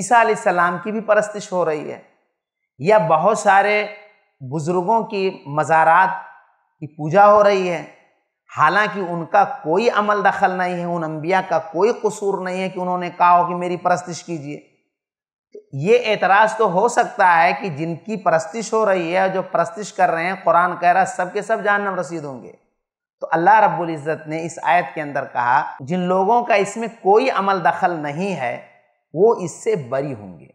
ईसा सलाम की भी परस्तिश हो रही है या बहुत सारे बुज़ुर्गों की मज़ारात की पूजा हो रही है हालांकि उनका कोई अमल दखल नहीं है उन अम्बिया का कोई कसूर नहीं है कि उन्होंने कहा हो कि मेरी परस्तिश कीजिए ये एतराज़ तो हो सकता है कि जिनकी परस्तिश हो रही है जो परस्तिश कर रहे हैं कुरान कह रहा है सब के सब जानम रसीद होंगे तो अल्लाह रब्बुल इज़्ज़त ने इस आयत के अंदर कहा जिन लोगों का इसमें कोई अमल दखल नहीं है वो इससे बरी होंगे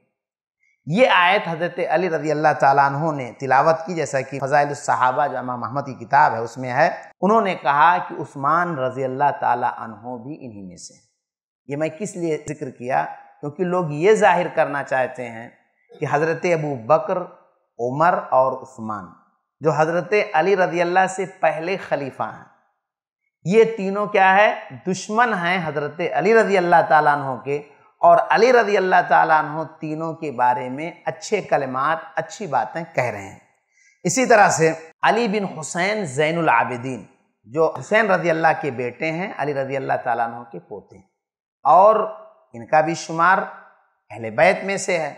ये आयत हज़रत अली रजी अल्लाह तहों ने तिलावत की जैसा कि फ़जाइल सहाबा जो इमाम अहमद की किताब है उसमें है उन्होंने कहा कि उस्मान रजी अल्लाह तहों भी इन्हीं में से ये मैं किस लिए जिक्र किया क्योंकि लोग ये जाहिर करना चाहते हैं कि हज़रत अबू बकर उमर और उस्मान जो हज़रत अली रजी अल्लाह से पहले खलीफा हैं ये तीनों क्या है दुश्मन हैं हज़रत अली रजी अल्लाह तहों के और अली रजी अल्लाह तहों तीनों के बारे में अच्छे कलमात अच्छी बातें कह रहे हैं इसी तरह से अली बिन हुसैन जैनुल आबिदीन जो हुसैन रजी अल्लाह के बेटे हैं अली रजी अल्लाह तहों के पोते हैं और इनका भी शुमार अहले बैत में से है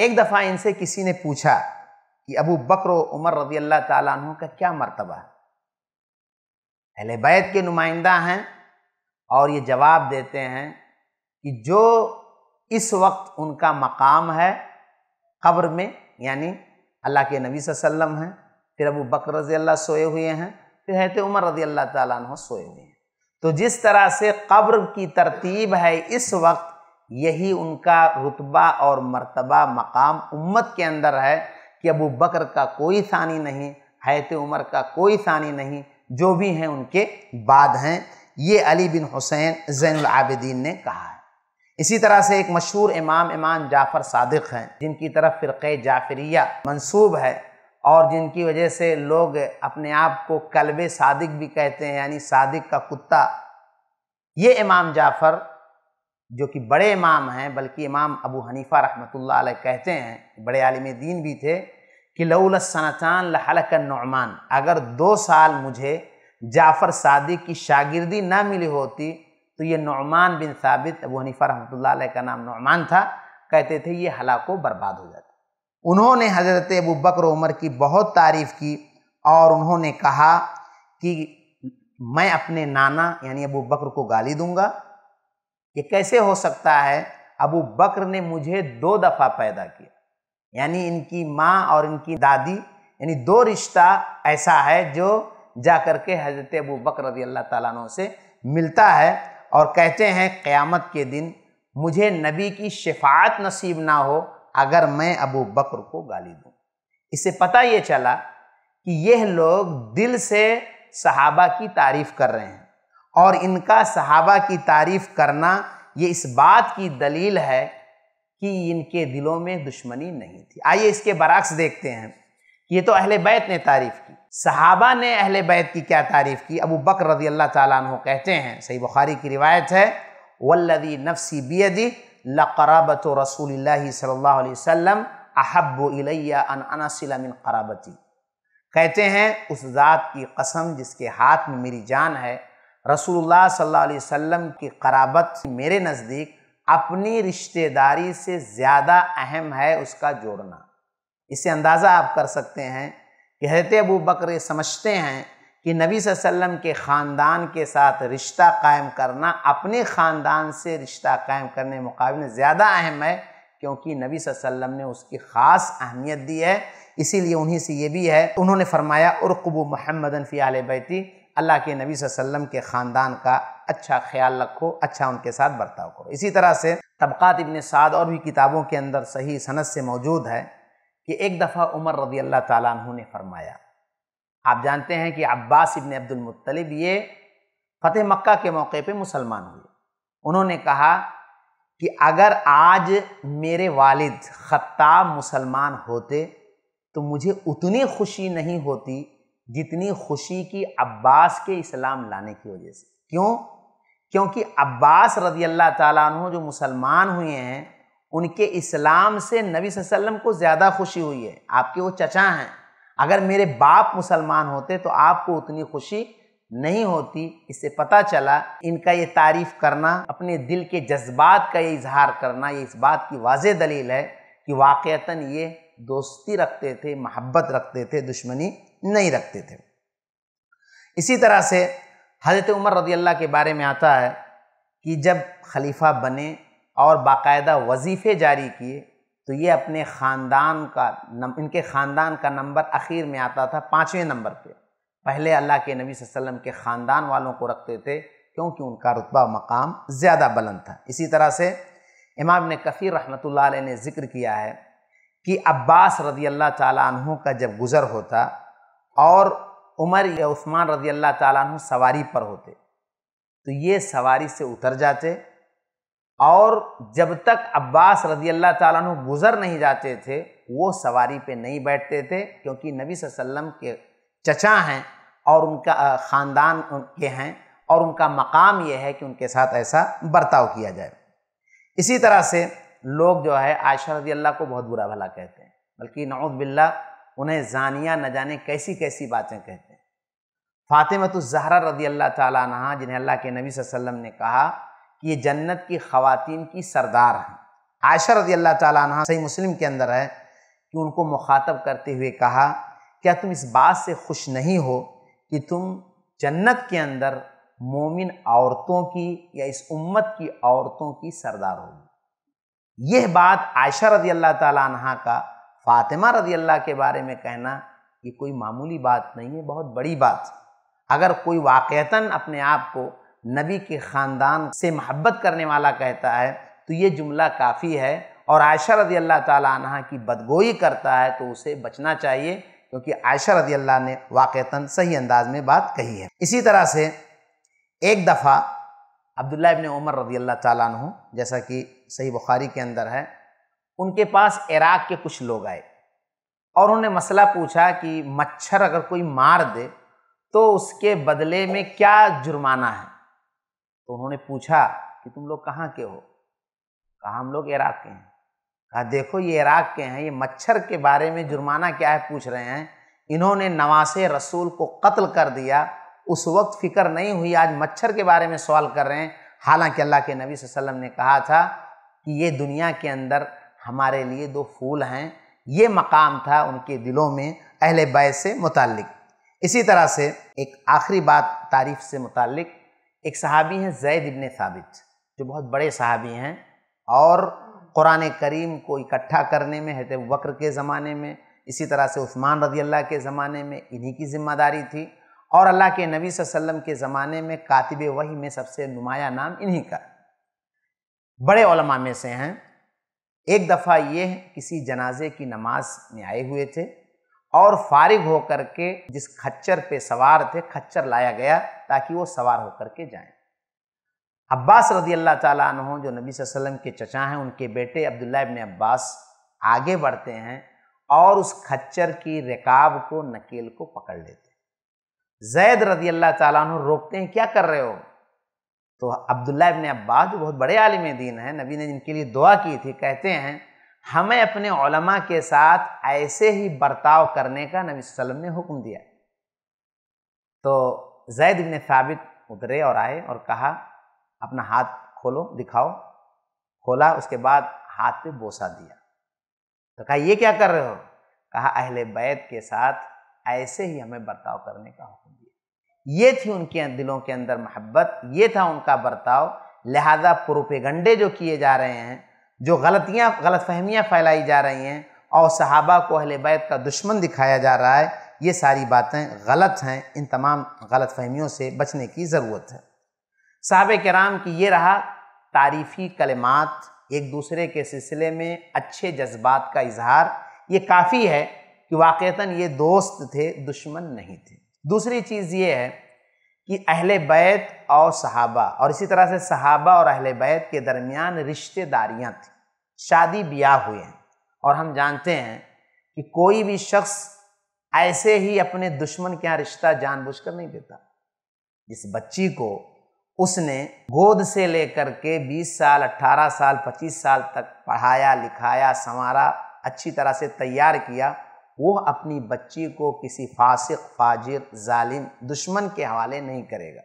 एक दफ़ा इनसे किसी ने पूछा कि अबू बकर उमर रजी अल्लाह तु का क्या मरतबा है अहले बैत के नुमाइंदा हैं और ये जवाब देते हैं कि जो इस वक्त उनका मकाम है कब्र में यानी अल्लाह के नबी वसल्लम हैं फिर अबू बकर रजी अल्लाह सोए हुए हैं फिर हैत उमर रजी अल्लाह तु सोए हुए हैं तो जिस तरह से कब्र की तरतीब है इस वक्त यही उनका रुतबा और मर्तबा मकाम उम्मत के अंदर है कि अबू बकर का कोई सानी नहीं हैत उमर का कोई सानी नहीं जो भी हैं उनके बाद हैं ये अली बिन हुसैन जैनआबदीन ने कहा है इसी तरह से एक मशहूर इमाम इमाम जाफ़र सदक हैं जिनकी तरफ फ़िरक़ जाफरिया मंसूब है और जिनकी वजह से लोग अपने आप को कलबे सादिक भी कहते हैं यानी सादिक का कुत्ता ये इमाम जाफ़र जो कि बड़े इमाम हैं बल्कि इमाम अबू हनीफ़ा रहमतुल्लाह अलैह कहते हैं बड़े आलिम दीन भी थे कि लउलसनातान लहलक नौमान अगर दो साल मुझे जाफ़र सादिक की शागिर्दी ना मिली होती तो ये नौमान बिन साबित अबू हनीफ़ा रहमतुल्लाह अलैह का नाम नौमान था कहते थे ये हलाको बर्बाद हो जाता उन्होंने हज़रत अबू बकर उमर की बहुत तारीफ़ की और उन्होंने कहा कि मैं अपने नाना यानी अबू बकर को गाली दूंगा ये कैसे हो सकता है अबू बकर ने मुझे दो दफ़ा पैदा किया यानी इनकी माँ और इनकी दादी यानी दो रिश्ता ऐसा है जो जा कर के हज़रत अबू बकर रदी अल्लाह तु से मिलता है और कहते हैं क़यामत के दिन मुझे नबी की शिफात नसीब ना हो अगर मैं अबू बकर को गाली दूं इससे पता ये चला कि यह लोग दिल से सहाबा की तारीफ कर रहे हैं और इनका सहाबा की तारीफ करना ये इस बात की दलील है कि इनके दिलों में दुश्मनी नहीं थी आइए इसके बरक्स देखते हैं ये तो अहल बैत ने तारीफ़ की सहाबा ने अहल बैत की क्या तारीफ़ की अबू बकर रज़ी अल्लाह तहते हैं सही बुखारी की रिवायत है वल्लदी नफसी बियदी लकराबत रसूल सल्लाम अहब अनसिलमिन कराबती कहते हैं उस ज़ात की कसम जिसके हाथ में मेरी जान है रसूलुल्लाह सल्लल्लाहु अलैहि वसल्लम की कराबत मेरे नज़दीक अपनी रिश्तेदारी से ज़्यादा अहम है उसका जोड़ना इससे अंदाज़ा आप कर सकते हैं कि हजरत अबू बकर समझते हैं कि नबी वसल्लम के ख़ानदान के साथ रिश्ता कायम करना अपने ख़ानदान से रिश्ता कायम करने के मुकाबले ज़्यादा अहम है क्योंकि नबी वसल्लम ने उसकी ख़ास अहमियत दी है इसीलिए उन्हीं से ये भी है उन्होंने फरमाया उर्कबू महमदन फ़ियाल बैती अल्लाह के नबी वसल्लम के ख़ानदान का अच्छा ख्याल रखो अच्छा उनके साथ बर्ताव करो इसी तरह से तबक़ात इबन साद और भी किताबों के अंदर सही सनत से मौजूद है कि एक दफ़ा उमर रदी अल्लाह तु ने फरमाया आप जानते हैं कि अब्बास इबन अब्दुल मुत्तलिब ये फतेह मक्का के मौके पे मुसलमान हुए उन्होंने कहा कि अगर आज मेरे वालिद ख़त्ताब मुसलमान होते तो मुझे उतनी खुशी नहीं होती जितनी खुशी की अब्बास के इस्लाम लाने की वजह से क्यों क्योंकि अब्बास रदी अल्लाह तु जो मुसलमान हुए हैं उनके इस्लाम से नबी वसल्लम को ज़्यादा खुशी हुई है आपके वो चचा हैं अगर मेरे बाप मुसलमान होते तो आपको उतनी खुशी नहीं होती इससे पता चला इनका ये तारीफ करना अपने दिल के जज्बात का ये इजहार करना ये इस बात की वाज दलील है कि वाक़ता ये दोस्ती रखते थे मोहब्बत रखते थे दुश्मनी नहीं रखते थे इसी तरह से हजरत उमर रदी अल्लाह के बारे में आता है कि जब खलीफा बने और बाकायदा वजीफ़े जारी किए तो ये अपने ख़ानदान का नम, इनके ख़ानदान का नंबर आखिर में आता था पाँचवें नंबर पे पहले अल्लाह के नबी वसल्लम के ख़ानदान वालों को रखते थे क्योंकि उनका रुतबा मकाम ज़्यादा बुलंद था इसी तरह से इमाम ने कफ़ी रहमत ने ज़िक्र किया है कि अब्बास रदी अल्लाह तु का जब गुज़र होता और उमर या उस्मान रदी अल्लाह तु सवारी पर होते तो ये सवारी से उतर जाते और जब तक अब्बास रदी अल्लाह तु गुज़र नहीं जाते थे वो सवारी पे नहीं बैठते थे क्योंकि नबी वसल्लम के चचा हैं और उनका ख़ानदान के हैं और उनका मकाम ये है कि उनके साथ ऐसा बर्ताव किया जाए इसी तरह से लोग जो है आयशा रजी अल्लाह को बहुत बुरा भला कहते हैं बल्कि नौद बिल्ला उन्हें जानिया न जाने कैसी कैसी बातें कहते हैं फ़ातिमत जहरा रदी अल्लाह तह जिन्हें अल्लाह के नबी वसल्लम ने कहा कि ये जन्नत की खातिन की सरदार हैं आयशा रजी अल्लाह तहा सही मुस्लिम के अंदर है कि उनको मुखातब करते हुए कहा क्या तुम इस बात से खुश नहीं हो कि तुम जन्नत के अंदर मोमिन औरतों की या इस उम्मत की औरतों की सरदार होगी यह बात आयशा रजी अल्लाह तह का फातिमा रजी अल्लाह के बारे में कहना ये कोई मामूली बात नहीं है बहुत बड़ी बात अगर कोई वाक़ता अपने आप को नबी के ख़ानदान से महब्बत करने वाला कहता है तो ये जुमला काफ़ी है और आयशा रदी अल्लाह तह की बदगोई करता है तो उसे बचना चाहिए क्योंकि आयशा रदी अल्लाह ने वाक़ता सही अंदाज में बात कही है इसी तरह से एक दफ़ा अब्दुल्ला इबन उमर रदी अल्लाह तु जैसा कि सही बुखारी के अंदर है उनके पास इराक के कुछ लोग आए और उन्होंने मसला पूछा कि मच्छर अगर कोई मार दे तो उसके बदले में क्या जुर्माना है तो उन्होंने पूछा कि तुम लोग कहाँ के हो कहा हम लोग इराक के हैं कहा देखो ये इराक के हैं ये मच्छर के बारे में जुर्माना क्या है पूछ रहे हैं इन्होंने नवास रसूल को कत्ल कर दिया उस वक्त फिक्र नहीं हुई आज मच्छर के बारे में सवाल कर रहे हैं हालांकि अल्लाह के नबी वसल्लम ने कहा था कि ये दुनिया के अंदर हमारे लिए दो फूल हैं ये मकाम था उनके दिलों में अहल बैस से मुतल इसी तरह से एक आखिरी बात तारीफ से मुतल एक सहाबी हैं जैद इबन साबित जो बहुत बड़े सहाबी हैं और क़ुरान करीम को इकट्ठा करने में हैत वक्र के ज़माने में इसी तरह से उस्मान रजी अल्लाह के ज़माने में इन्हीं की जिम्मेदारी थी और अल्लाह के नबी वसल्लम के ज़माने में कातिब वही में सबसे नुमाया नाम इन्हीं का बड़े में से हैं एक दफ़ा ये किसी जनाजे की नमाज में आए हुए थे और फारिग होकर के जिस खच्चर पे सवार थे खच्चर लाया गया ताकि वो सवार होकर के जाएं अब्बास रदी अल्लाह तहों जो नबी वसल्लम के चचा हैं उनके बेटे अब्दुल्ला इबन अब्बास आगे बढ़ते हैं और उस खच्चर की रिकाब को नकेल को पकड़ लेते हैं जैद रदी अल्लाह तहों रोकते हैं क्या कर रहे हो तो अब्दुल्ला इबन अब्बास जो बहुत बड़े आलिम दीन हैं नबी ने जिनके लिए दुआ की थी कहते हैं हमें अपने ओलमा के साथ ऐसे ही बर्ताव करने का नबी वसल्लम ने हुक्म दिया तो जैद ने साबित उतरे और आए और कहा अपना हाथ खोलो दिखाओ खोला उसके बाद हाथ पे बोसा दिया तो कहा ये क्या कर रहे हो कहा अहले बैत के साथ ऐसे ही हमें बर्ताव करने का हुक्म दिया ये थी उनके अं-, दिलों के अंदर मोहब्बत ये था उनका बर्ताव लिहाजा प्रोपेगंडे जो किए जा रहे हैं जो गलतियाँ गलत फहमियाँ फैलाई जा रही हैं और सहाबा को अहल बैत का दुश्मन दिखाया जा रहा है ये सारी बातें गलत हैं इन तमाम गलत फहमियों से बचने की ज़रूरत है साहब कराम की ये रहा तारीफ़ी कलमात एक दूसरे के सिलसिले में अच्छे जज्बात का इजहार ये काफ़ी है कि वाक़ता ये दोस्त थे दुश्मन नहीं थे दूसरी चीज़ ये है कि अहले बैत और सहाबा और इसी तरह से सहाबा और अहले बैत के दरमियान रिश्तेदारियां थी शादी ब्याह हुए हैं और हम जानते हैं कि कोई भी शख्स ऐसे ही अपने दुश्मन के यहाँ रिश्ता जानबूझकर नहीं देता जिस बच्ची को उसने गोद से लेकर के 20 साल 18 साल 25 साल तक पढ़ाया लिखाया संवारा अच्छी तरह से तैयार किया वो अपनी बच्ची को किसी फासिक फाजिर जालिम दुश्मन के हवाले नहीं करेगा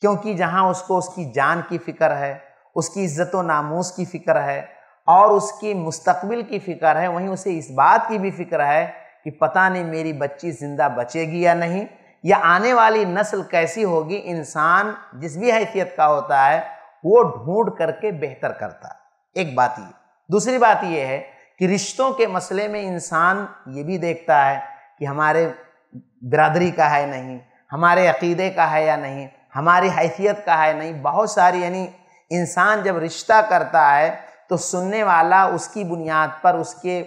क्योंकि जहाँ उसको उसकी जान की फ़िक्र है उसकी इज़्ज़त व नामूस की फ़िक्र है और उसकी मुस्तबिल की फ़िक्र है वहीं उसे इस बात की भी फ़िक्र है कि पता नहीं मेरी बच्ची ज़िंदा बचेगी या नहीं या आने वाली नस्ल कैसी होगी इंसान जिस भी हैसियत का होता है वो ढूंढ करके बेहतर करता एक बात ये दूसरी बात यह है कि रिश्तों के मसले में इंसान ये भी देखता है कि हमारे बिरादरी का है नहीं हमारे अकीदे का है या नहीं हमारी हैसियत का है नहीं बहुत सारी यानी इंसान जब रिश्ता करता है तो सुनने वाला उसकी बुनियाद पर उसके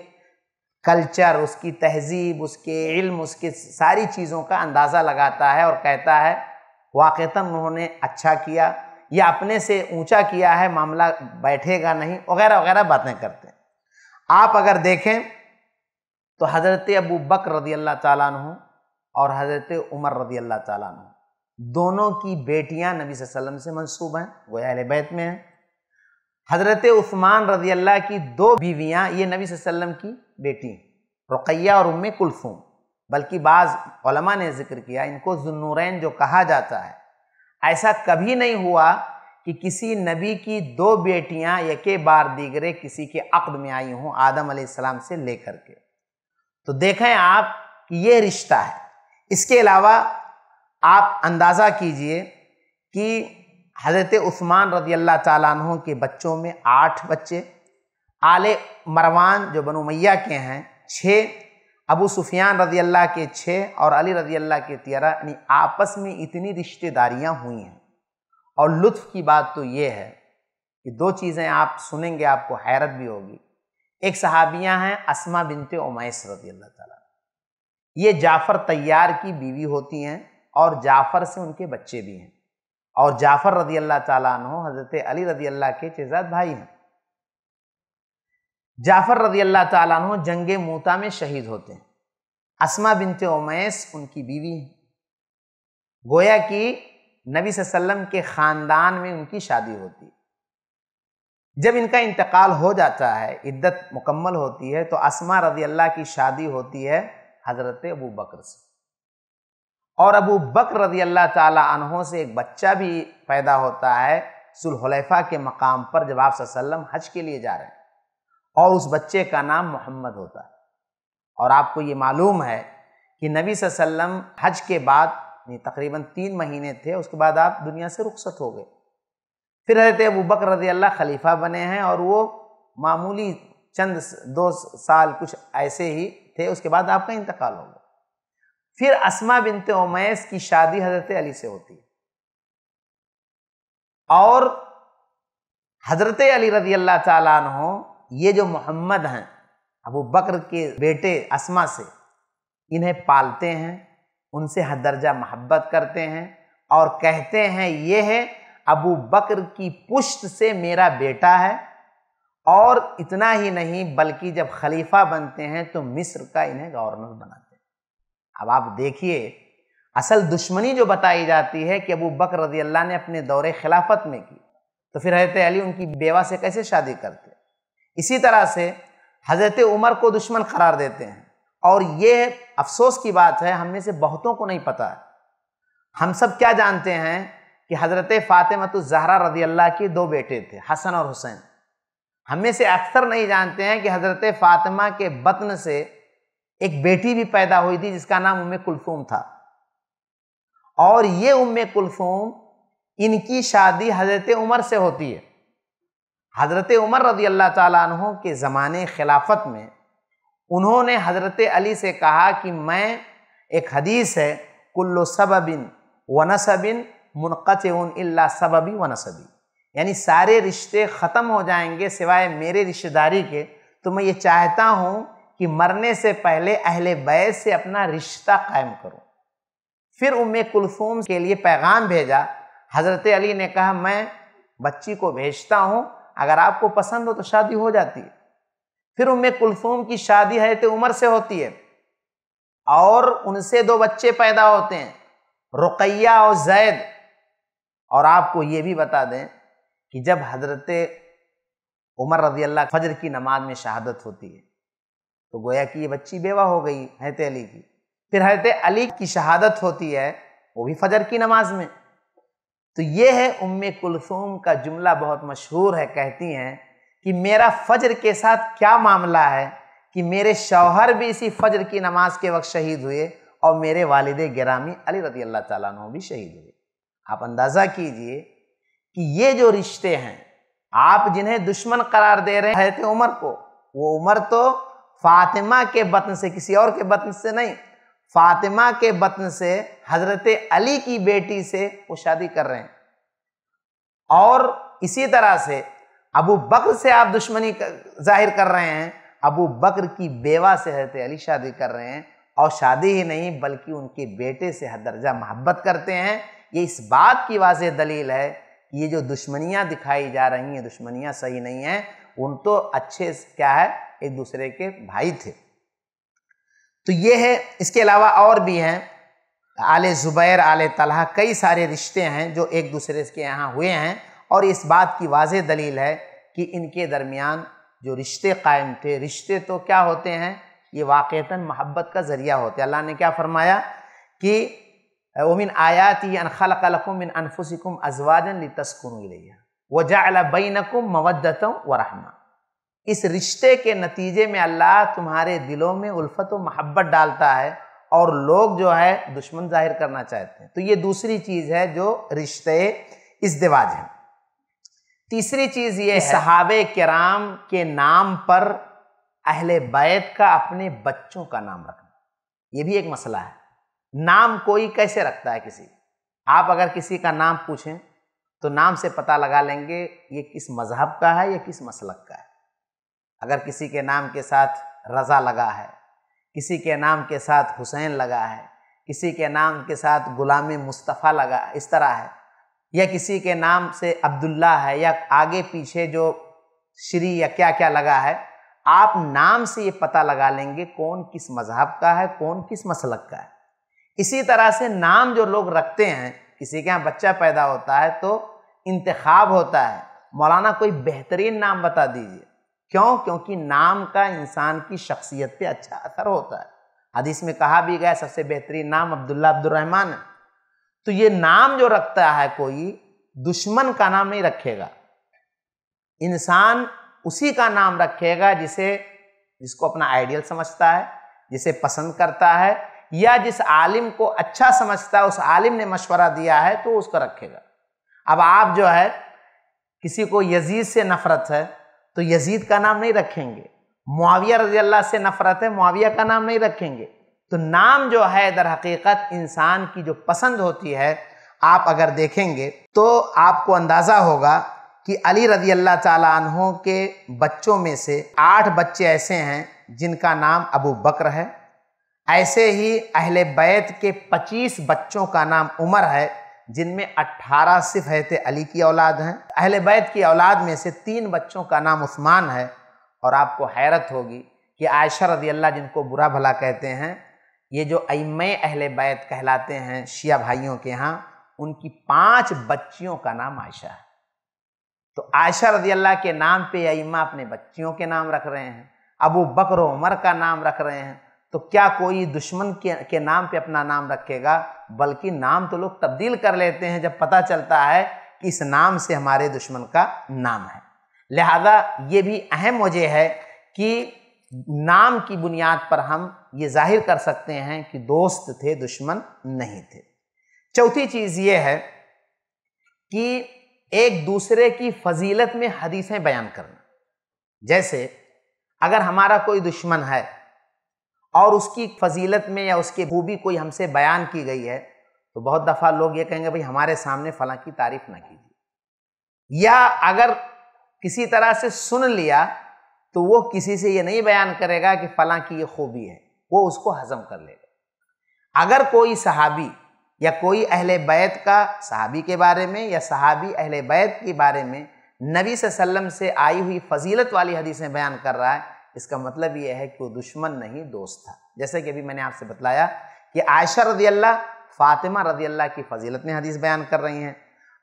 कल्चर उसकी तहजीब उसके इल्म उसके सारी चीज़ों का अंदाज़ा लगाता है और कहता है वाक़ता उन्होंने अच्छा किया या अपने से ऊंचा किया है मामला बैठेगा नहीं वगैरह वगैरह बातें करते हैं आप अगर देखें तो हज़रत अबू बकर रदी अल्लाह ताला और हज़रत उमर रदी अल्लाह ताला दोनों की बेटियां नबी वसल्लम से मंसूब हैं वो अहल बैत में हैं हज़रत उस्मान रदी अल्लाह की दो बीवियां ये नबी वसल्लम की बेटी रुकैया और उम कुलसूम बल्कि बाज़ ने ज़िक्र किया इनको जुन्नूरैन जो कहा जाता है ऐसा कभी नहीं हुआ कि किसी नबी की दो बेटियां यके बार दीगरे किसी के अक्द में आई हों आदम सलाम से लेकर के तो देखें आप कि ये रिश्ता है इसके अलावा आप अंदाज़ा कीजिए कि हज़रत उस्मान रदी अल्लाह तु के बच्चों में आठ बच्चे आले मरवान जो बनु मैया के हैं छः अबू सुफियान रदी अल्लाह के छः और अली रदी अल्लाह के तेरह यानी आपस में इतनी रिश्तेदारियाँ हुई हैं और लुत्फ की बात तो ये है कि दो चीज़ें आप सुनेंगे आपको हैरत भी होगी एक सहाबिया हैं असमा बिनते उमैस रजी अल्लाह ताला ये जाफ़र तैयार की बीवी होती हैं और जाफ़र से उनके बच्चे भी हैं और जाफ़र रजी अल्लाह ताला हज़रत अली रजी अल्लाह के चेजाद भाई हैं जाफ़र रजी अल्लाह ताला जंग मूता में शहीद होते हैं असमा बिनते उमैस उनकी बीवी हैं गोया की नबी वसल्लम के ख़ानदान में उनकी शादी होती जब इनका इंतकाल हो जाता है इद्दत मुकम्मल होती है तो असमा रजी अल्लाह की शादी होती है हज़रत अबू बकर से और अबू बकर रजी अल्लाह तहों से एक बच्चा भी पैदा होता है सुलहलेफा के मकाम पर जब आप सल्लम हज के लिए जा रहे हैं और उस बच्चे का नाम मोहम्मद होता है और आपको ये मालूम है कि नबी वसल्लम हज के बाद ये तकरीबन तीन महीने थे उसके बाद आप दुनिया से रुखसत हो गए फिर हजरत अबू बकर रजी अल्लाह खलीफा बने हैं और वो मामूली चंद दो साल कुछ ऐसे ही थे उसके बाद आपका इंतकाल हो गया फिर असमा बिनत उमैस की शादी हजरत अली से होती और हजरत अली रजी अल्लाह तु ये जो मोहम्मद हैं अबू बकर के बेटे असमा से इन्हें पालते हैं उनसे हद दर्जा मोहब्बत करते हैं और कहते हैं ये है अबू बकर की पुश्त से मेरा बेटा है और इतना ही नहीं बल्कि जब खलीफा बनते हैं तो मिस्र का इन्हें गवर्नर बनाते हैं अब आप देखिए असल दुश्मनी जो बताई जाती है कि अबू बकर रजी अल्लाह ने अपने दौरे खिलाफत में की तो फिर हजरत अली उनकी बेवा से कैसे शादी करते इसी तरह से हजरत उमर को दुश्मन करार देते हैं और ये अफसोस की बात है हम में से बहुतों को नहीं पता है हम सब क्या जानते हैं कि हज़रत फ़ातिमा जहरा रजी अल्लाह के दो बेटे थे हसन और हुसैन हम में से अक्सर नहीं जानते हैं कि हज़रत फ़ातिमा के बतन से एक बेटी भी पैदा हुई थी जिसका नाम उम कुलसूम था और ये उम कुलसूम इनकी शादी हज़रत उमर से होती है हज़रत उमर रदी अल्लाह तु के ज़माने खिलाफत में उन्होंने हज़रत अली से कहा कि मैं एक हदीस है कुल्लो सबबिन वनसबिन मुनक़त उन सबबी वनसबी यानी सारे रिश्ते ख़त्म हो जाएंगे सिवाय मेरे रिश्तेदारी के तो मैं ये चाहता हूँ कि मरने से पहले अहल बैस से अपना रिश्ता कायम करूँ फिर उम कुलसूम के लिए पैगाम भेजा हज़रत अली ने कहा मैं बच्ची को भेजता हूँ अगर आपको पसंद हो तो शादी हो जाती है फिर उम्मे कुलसूम की शादी हैत उमर से होती है और उनसे दो बच्चे पैदा होते हैं रुकैया और जैद और आपको ये भी बता दें कि जब हजरत उमर रजी अल्लाह फजर की नमाज में शहादत होती है तो गोया कि ये बच्ची बेवा हो गई हैत अली की फिर हैत अली की शहादत होती है वो भी फजर की नमाज में तो ये है उम्मे कुलसूम का जुमला बहुत मशहूर है कहती हैं कि मेरा फज्र के साथ क्या मामला है कि मेरे शौहर भी इसी फजर की नमाज के वक्त शहीद हुए और मेरे वालद गिरामी अली रदी अल्लाह भी शहीद हुए आप अंदाज़ा कीजिए कि ये जो रिश्ते हैं आप जिन्हें दुश्मन करार दे रहे हैं उमर को वो उमर तो फातिमा के बतन से किसी और के बतन से नहीं फातिमा के बतन से हजरत अली की बेटी से वो शादी कर रहे हैं और इसी तरह से अबू बकर से आप दुश्मनी जाहिर कर रहे हैं अबू बकर की बेवा से हजरत अली शादी कर रहे हैं और शादी ही नहीं बल्कि उनके बेटे से हर दर्जा मोहब्बत करते हैं ये इस बात की वाज दलील है कि ये जो दुश्मनियाँ दिखाई जा रही हैं दुश्मनियाँ सही नहीं हैं उन तो अच्छे क्या है एक दूसरे के भाई थे तो ये है इसके अलावा और भी हैं आले ज़ुबैर आले तलहा कई सारे रिश्ते हैं जो एक दूसरे के यहाँ हुए हैं और इस बात की वाज दलील है कि इनके दरमियान जो रिश्ते कायम थे रिश्ते तो क्या होते हैं ये वाक़ता महब्बत का ज़रिया होते अल्लाह ने क्या फ़रमाया कि उमिन आयात अनखलकमिन अनफुसिकुम अजवाजन तस्कुन वजाला बैनकुम मवदत व रहमा इस रिश्ते के नतीजे में अल्लाह तुम्हारे दिलों में उल्फत व महब्बत डालता है और लोग जो है दुश्मन जाहिर करना चाहते हैं तो ये दूसरी चीज़ है जो रिश्ते दिवाज हैं तीसरी चीज ये सहाबे कराम के नाम पर अहले बैत का अपने बच्चों का नाम रखना ये भी एक मसला है नाम कोई कैसे रखता है किसी आप अगर किसी का नाम पूछें तो नाम से पता लगा लेंगे ये किस मजहब का है या किस मसलक का है अगर किसी के नाम के साथ रज़ा लगा है किसी के नाम के साथ हुसैन लगा है किसी के नाम के साथ गुलामी मुस्तफ़ा लगा इस तरह है या किसी के नाम से अब्दुल्ला है या आगे पीछे जो श्री या क्या क्या लगा है आप नाम से ये पता लगा लेंगे कौन किस मजहब का है कौन किस मसलक का है इसी तरह से नाम जो लोग रखते हैं किसी के यहाँ बच्चा पैदा होता है तो इंतखब होता है मौलाना कोई बेहतरीन नाम बता दीजिए क्यों क्योंकि नाम का इंसान की शख्सियत पे अच्छा असर होता है हदीस में कहा भी गया सबसे बेहतरीन नाम अब्दुल्ला अब्दुलरहमान है तो ये नाम जो रखता है कोई दुश्मन का नाम नहीं रखेगा इंसान उसी का नाम रखेगा जिसे जिसको अपना आइडियल समझता है जिसे पसंद करता है या जिस आलिम को अच्छा समझता है उस आलिम ने मशवरा दिया है तो उसका रखेगा अब आप जो है किसी को यजीद से नफरत है तो यजीद का नाम नहीं रखेंगे मुआविया रजी अल्लाह से नफरत है मुआविया का नाम नहीं रखेंगे तो नाम जो है दर हकीकत इंसान की जो पसंद होती है आप अगर देखेंगे तो आपको अंदाज़ा होगा कि अली रजी अल्लाह तहों के बच्चों में से आठ बच्चे ऐसे हैं जिनका नाम अबू बकर है ऐसे ही अहले बैत के पच्चीस बच्चों का नाम उमर है जिनमें अट्ठारह सिर्फ हैत अली की औलाद हैं अहले बैत की औलाद में से तीन बच्चों का नाम उस्मान है और आपको हैरत होगी कि आयशा रजी अल्लाह जिनको बुरा भला कहते हैं ये जो अम अहल बैत कहलाते हैं शिया भाइयों के यहाँ उनकी पांच बच्चियों का नाम आयशा है तो आयशा रजी अल्लाह के नाम पे अम्मा अपने बच्चियों के नाम रख रहे हैं अबू बकर उमर का नाम रख रहे हैं तो क्या कोई दुश्मन के, के नाम पे अपना नाम रखेगा बल्कि नाम तो लोग तब्दील कर लेते हैं जब पता चलता है कि इस नाम से हमारे दुश्मन का नाम है लिहाजा ये भी अहम वजह है कि नाम की बुनियाद पर हम ये जाहिर कर सकते हैं कि दोस्त थे दुश्मन नहीं थे चौथी चीज़ ये है कि एक दूसरे की फजीलत में हदीसें बयान करना जैसे अगर हमारा कोई दुश्मन है और उसकी फजीलत में या उसकी खूबी कोई हमसे बयान की गई है तो बहुत दफ़ा लोग ये कहेंगे भाई हमारे सामने फला की तारीफ ना कीजिए या अगर किसी तरह से सुन लिया तो वो किसी से ये नहीं बयान करेगा कि फला की ये खूबी है वो उसको हजम कर लेगा अगर कोई सहाबी या कोई अहले बैत का सहाबी के बारे में या सहाबी अहले बैत के बारे में नबी वसल्लम से आई हुई फजीलत वाली हदीसें बयान कर रहा है इसका मतलब यह है कि वो दुश्मन नहीं दोस्त था जैसे कि अभी मैंने आपसे बतलाया कि आयशा रदी अल्लाह फ़ातिमा रदी अल्लाह की फजीलत में हदीस बयान कर रही हैं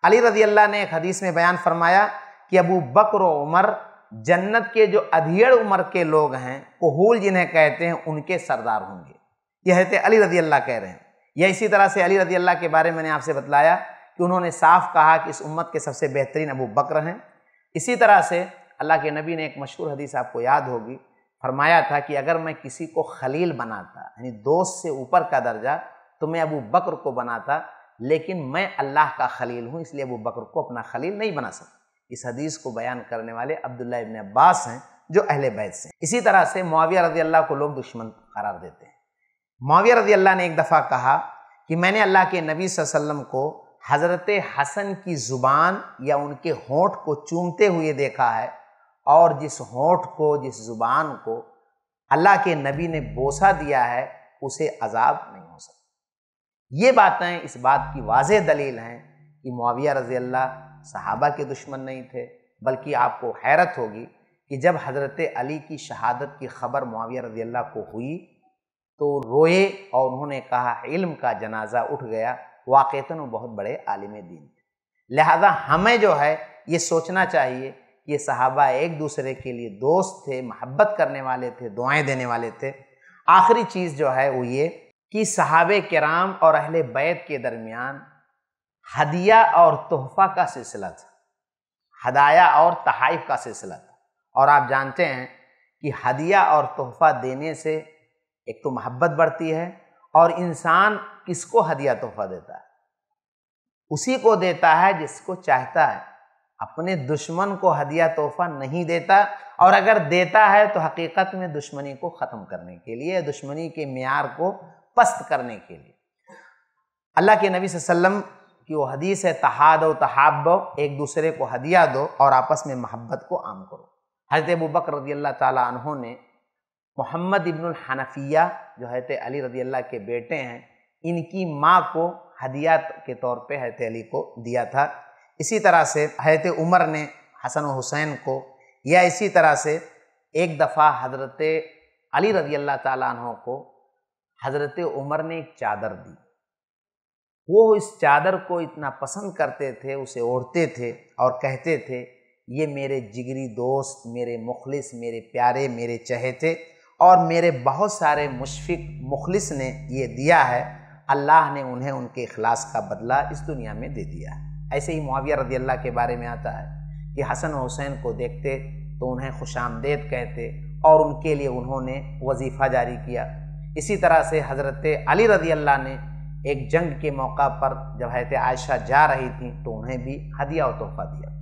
अली रदी अल्लाह ने एक हदीस में बयान फरमाया कि अबू बकर उमर जन्नत के जो अधीड़ उम्र के लोग हैं कोहूल जिन्हें कहते हैं उनके सरदार होंगे यह हजरत अली रजी अल्लाह कह रहे हैं यह इसी तरह से अली रजी अल्लाह के बारे में मैंने आपसे बतलाया कि उन्होंने साफ कहा कि इस उम्मत के सबसे बेहतरीन अबू बकर हैं इसी तरह से अल्लाह के नबी ने एक मशहूर हदीस आपको याद होगी फरमाया था कि अगर मैं किसी को खलील बनाता यानी दोस्त से ऊपर का दर्जा तो मैं अबू बकर को बनाता लेकिन मैं अल्लाह का खलील हूँ इसलिए अबू बकर को अपना खलील नहीं बना सकता इस हदीस को बयान करने वाले अब्दुल्ला इबन अब्बास हैं जो अहले बैत से इसी तरह से मुआविया रजी अल्लाह को लोग दुश्मन करार देते हैं मुआविया रजी अल्लाह ने एक दफ़ा कहा कि मैंने अल्लाह के नबी वसल्लम को हज़रत हसन की ज़ुबान या उनके होंठ को चूमते हुए देखा है और जिस होंठ को जिस ज़ुबान को अल्लाह के नबी ने बोसा दिया है उसे अजाब नहीं हो सकता ये बातें इस बात की वाज दलील हैं कि मुआविया रजी अल्लाह सहाबा के दुश्मन नहीं थे बल्कि आपको हैरत होगी कि जब हज़रत अली की शहादत की खबर मुआविया रजी अल्लाह को हुई तो रोए और उन्होंने कहा इल्म का जनाजा उठ गया वाक़ता वो बहुत बड़े आलिम दीन थे लिहाजा हमें जो है ये सोचना चाहिए कि ये सहाबा एक दूसरे के लिए दोस्त थे मोहब्बत करने वाले थे दुआएं देने वाले थे आखिरी चीज़ जो है वो ये कि सहाब कराम और अहले बैत के दरमियान हदिया और तोहफा का सिलसिला था हदाया और तहाइफ का सिलसिला था और आप जानते हैं कि हदिया और तोहफा देने से एक तो मोहब्बत बढ़ती है और इंसान किसको हदिया तोहफा देता है उसी को देता है जिसको चाहता है अपने दुश्मन को हदिया तोहफा नहीं देता और अगर देता है तो हकीकत में दुश्मनी को ख़त्म करने के लिए दुश्मनी के मैार को पस्त करने के लिए अल्लाह के नबी वसल्लम कि वो हदीस है तहाद तहाब एक दूसरे को हदिया दो और आपस में मोहब्बत को आम करो हजरत अबू बकर रदी अल्लाह तहों ने मोहम्मद इब्नुल हनफिया जो हजरत अली रदी अल्लाह के बेटे हैं इनकी माँ को हदिया के तौर पे हजरत अली को दिया था इसी तरह से हजरत उमर ने हसन हुसैन को या इसी तरह से एक दफ़ा हजरत अली रदी अल्लाह तहों को हजरत उमर ने एक चादर दी वो इस चादर को इतना पसंद करते थे उसे ओढ़ते थे और कहते थे ये मेरे जिगरी दोस्त मेरे मुखलिस मेरे प्यारे मेरे चहेते और मेरे बहुत सारे मुशफिक मुखलिस ने ये दिया है अल्लाह ने उन्हें उनके अखलास का बदला इस दुनिया में दे दिया है ऐसे ही मुआविया रदी अल्लाह के बारे में आता है कि हसन हुसैन को देखते तो उन्हें खुश आमदेद कहते और उनके लिए उन्होंने वजीफ़ा जारी किया इसी तरह से हज़रत अली रदी अल्लाह ने एक जंग के मौका पर जब हैत आयशा जा रही थी तो उन्हें भी हदिया और तोहफा दिया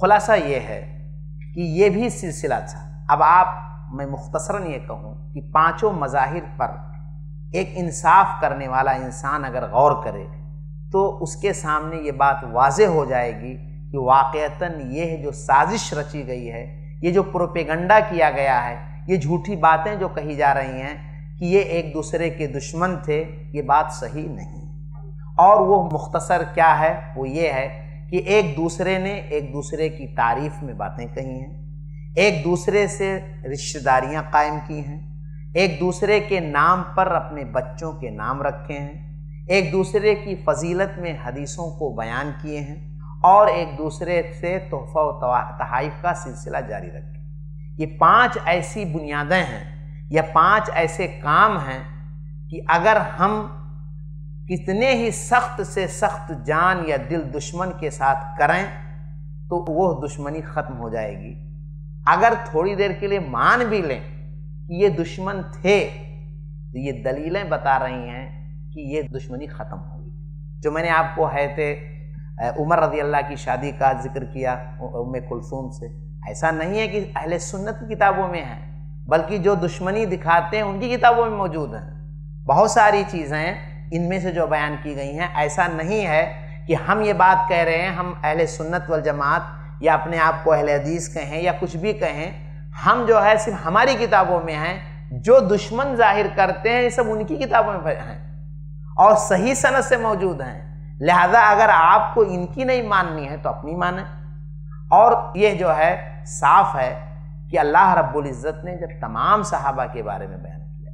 खुलासा ये है कि ये भी सिलसिला था अब आप मैं मुख्तसरा ये कहूँ कि पाँचों मज़ाहिर पर एक इंसाफ करने वाला इंसान अगर गौर करे तो उसके सामने ये बात वाज हो जाएगी कि वाक़ता ये जो साजिश रची गई है ये जो प्रोपेगंडा किया गया है ये झूठी बातें जो कही जा रही हैं कि ये एक दूसरे के दुश्मन थे ये बात सही नहीं और वो मुख्तसर क्या है वो ये है कि एक दूसरे ने एक दूसरे की तारीफ में बातें कही हैं एक दूसरे से रिश्तेदारियां कायम की हैं एक दूसरे के नाम पर अपने बच्चों के नाम रखे हैं एक दूसरे की फजीलत में हदीसों को बयान किए हैं और एक दूसरे से तोहफा तहाइफ का सिलसिला जारी रखे ये पांच ऐसी बुनियादें हैं या पांच ऐसे काम हैं कि अगर हम कितने ही सख्त से सख्त जान या दिल दुश्मन के साथ करें तो वह दुश्मनी ख़त्म हो जाएगी अगर थोड़ी देर के लिए मान भी लें कि ये दुश्मन थे तो ये दलीलें बता रही हैं कि ये दुश्मनी ख़त्म होगी जो मैंने आपको थे उमर रजी अल्लाह की शादी का जिक्र किया उम कुलसूम से ऐसा नहीं है कि अहले सुन्नत किताबों में है बल्कि जो दुश्मनी दिखाते हैं उनकी किताबों में मौजूद हैं बहुत सारी चीज़ें इनमें से जो बयान की गई हैं ऐसा नहीं है कि हम ये बात कह रहे हैं हम अहले सुन्नत वल जमात या अपने आप को अहले हदीस कहें या कुछ भी कहें हम जो है सिर्फ हमारी किताबों में हैं जो दुश्मन जाहिर करते हैं ये सब उनकी किताबों में हैं और सही सनत से मौजूद हैं लिहाजा अगर आपको इनकी नहीं माननी है तो अपनी माने और ये जो है साफ है कि अल्लाह रब्बुल इज़्ज़त ने जब तमाम सहाबा के बारे में बयान किया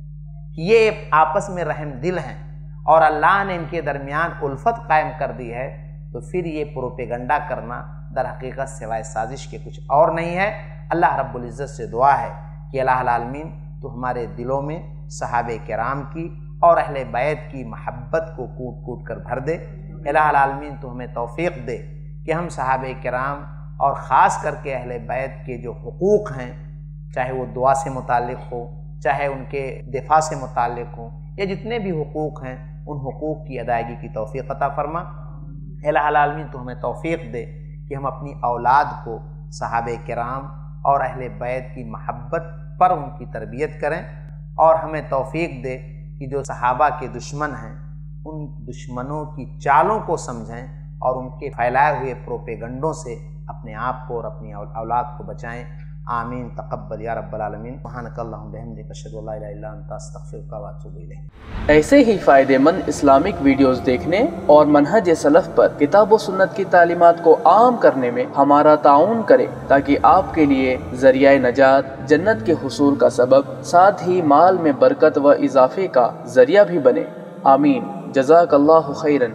कि ये आपस में रहम दिल हैं और अल्लाह ने इनके दरमियान उल्फत कायम कर दी है तो फिर ये प्रोपेगंडा करना दर हकीकत सिवाय साजिश के कुछ और नहीं है अल्लाह रब्बुल इज़्ज़त से दुआ है कि अलामीन तो हमारे दिलों में सहाब कराम की और अहल बैत की महब्बत को कूट कूट कर भर दे अलामीन तो हमें तोफ़ी दे कि हम सहाब कराम और ख़ास करके अहल बैत के जो हकूक़ हैं चाहे वो दुआ से मुतल हो चाहे उनके दिफा से मुतल हो या जितने भी हकूक़ हैं उन हकूक़ की अदायगी की तोफ़ी अता फरमा अलामी तो हमें तोफ़ी दे कि हम अपनी औलाद को सहाब कराम और अहल बैत की महब्बत पर उनकी तरबियत करें और हमें तोफ़ी दे कि जो सहाबा के दुश्मन हैं उन दुश्मनों की चालों को समझें और उनके फैलाए हुए प्रोपेगंडों से अपने आप को और अपनी औलाद को बचाएँ आमीन तकब्बल या रब्बालमीन महानकल्लास्तफ़िर ऐसे ही फ़ायदेमंद इस्लामिक वीडियोस देखने और मनहज सलफ़ पर किताब व सुन्नत की तालीमत को आम करने में हमारा ताउन करें ताकि आपके लिए जरिया नजात जन्नत के हसूल का सबब साथ ही माल में बरकत व इजाफे का जरिया भी बने आमीन जजाकल्ला खैरन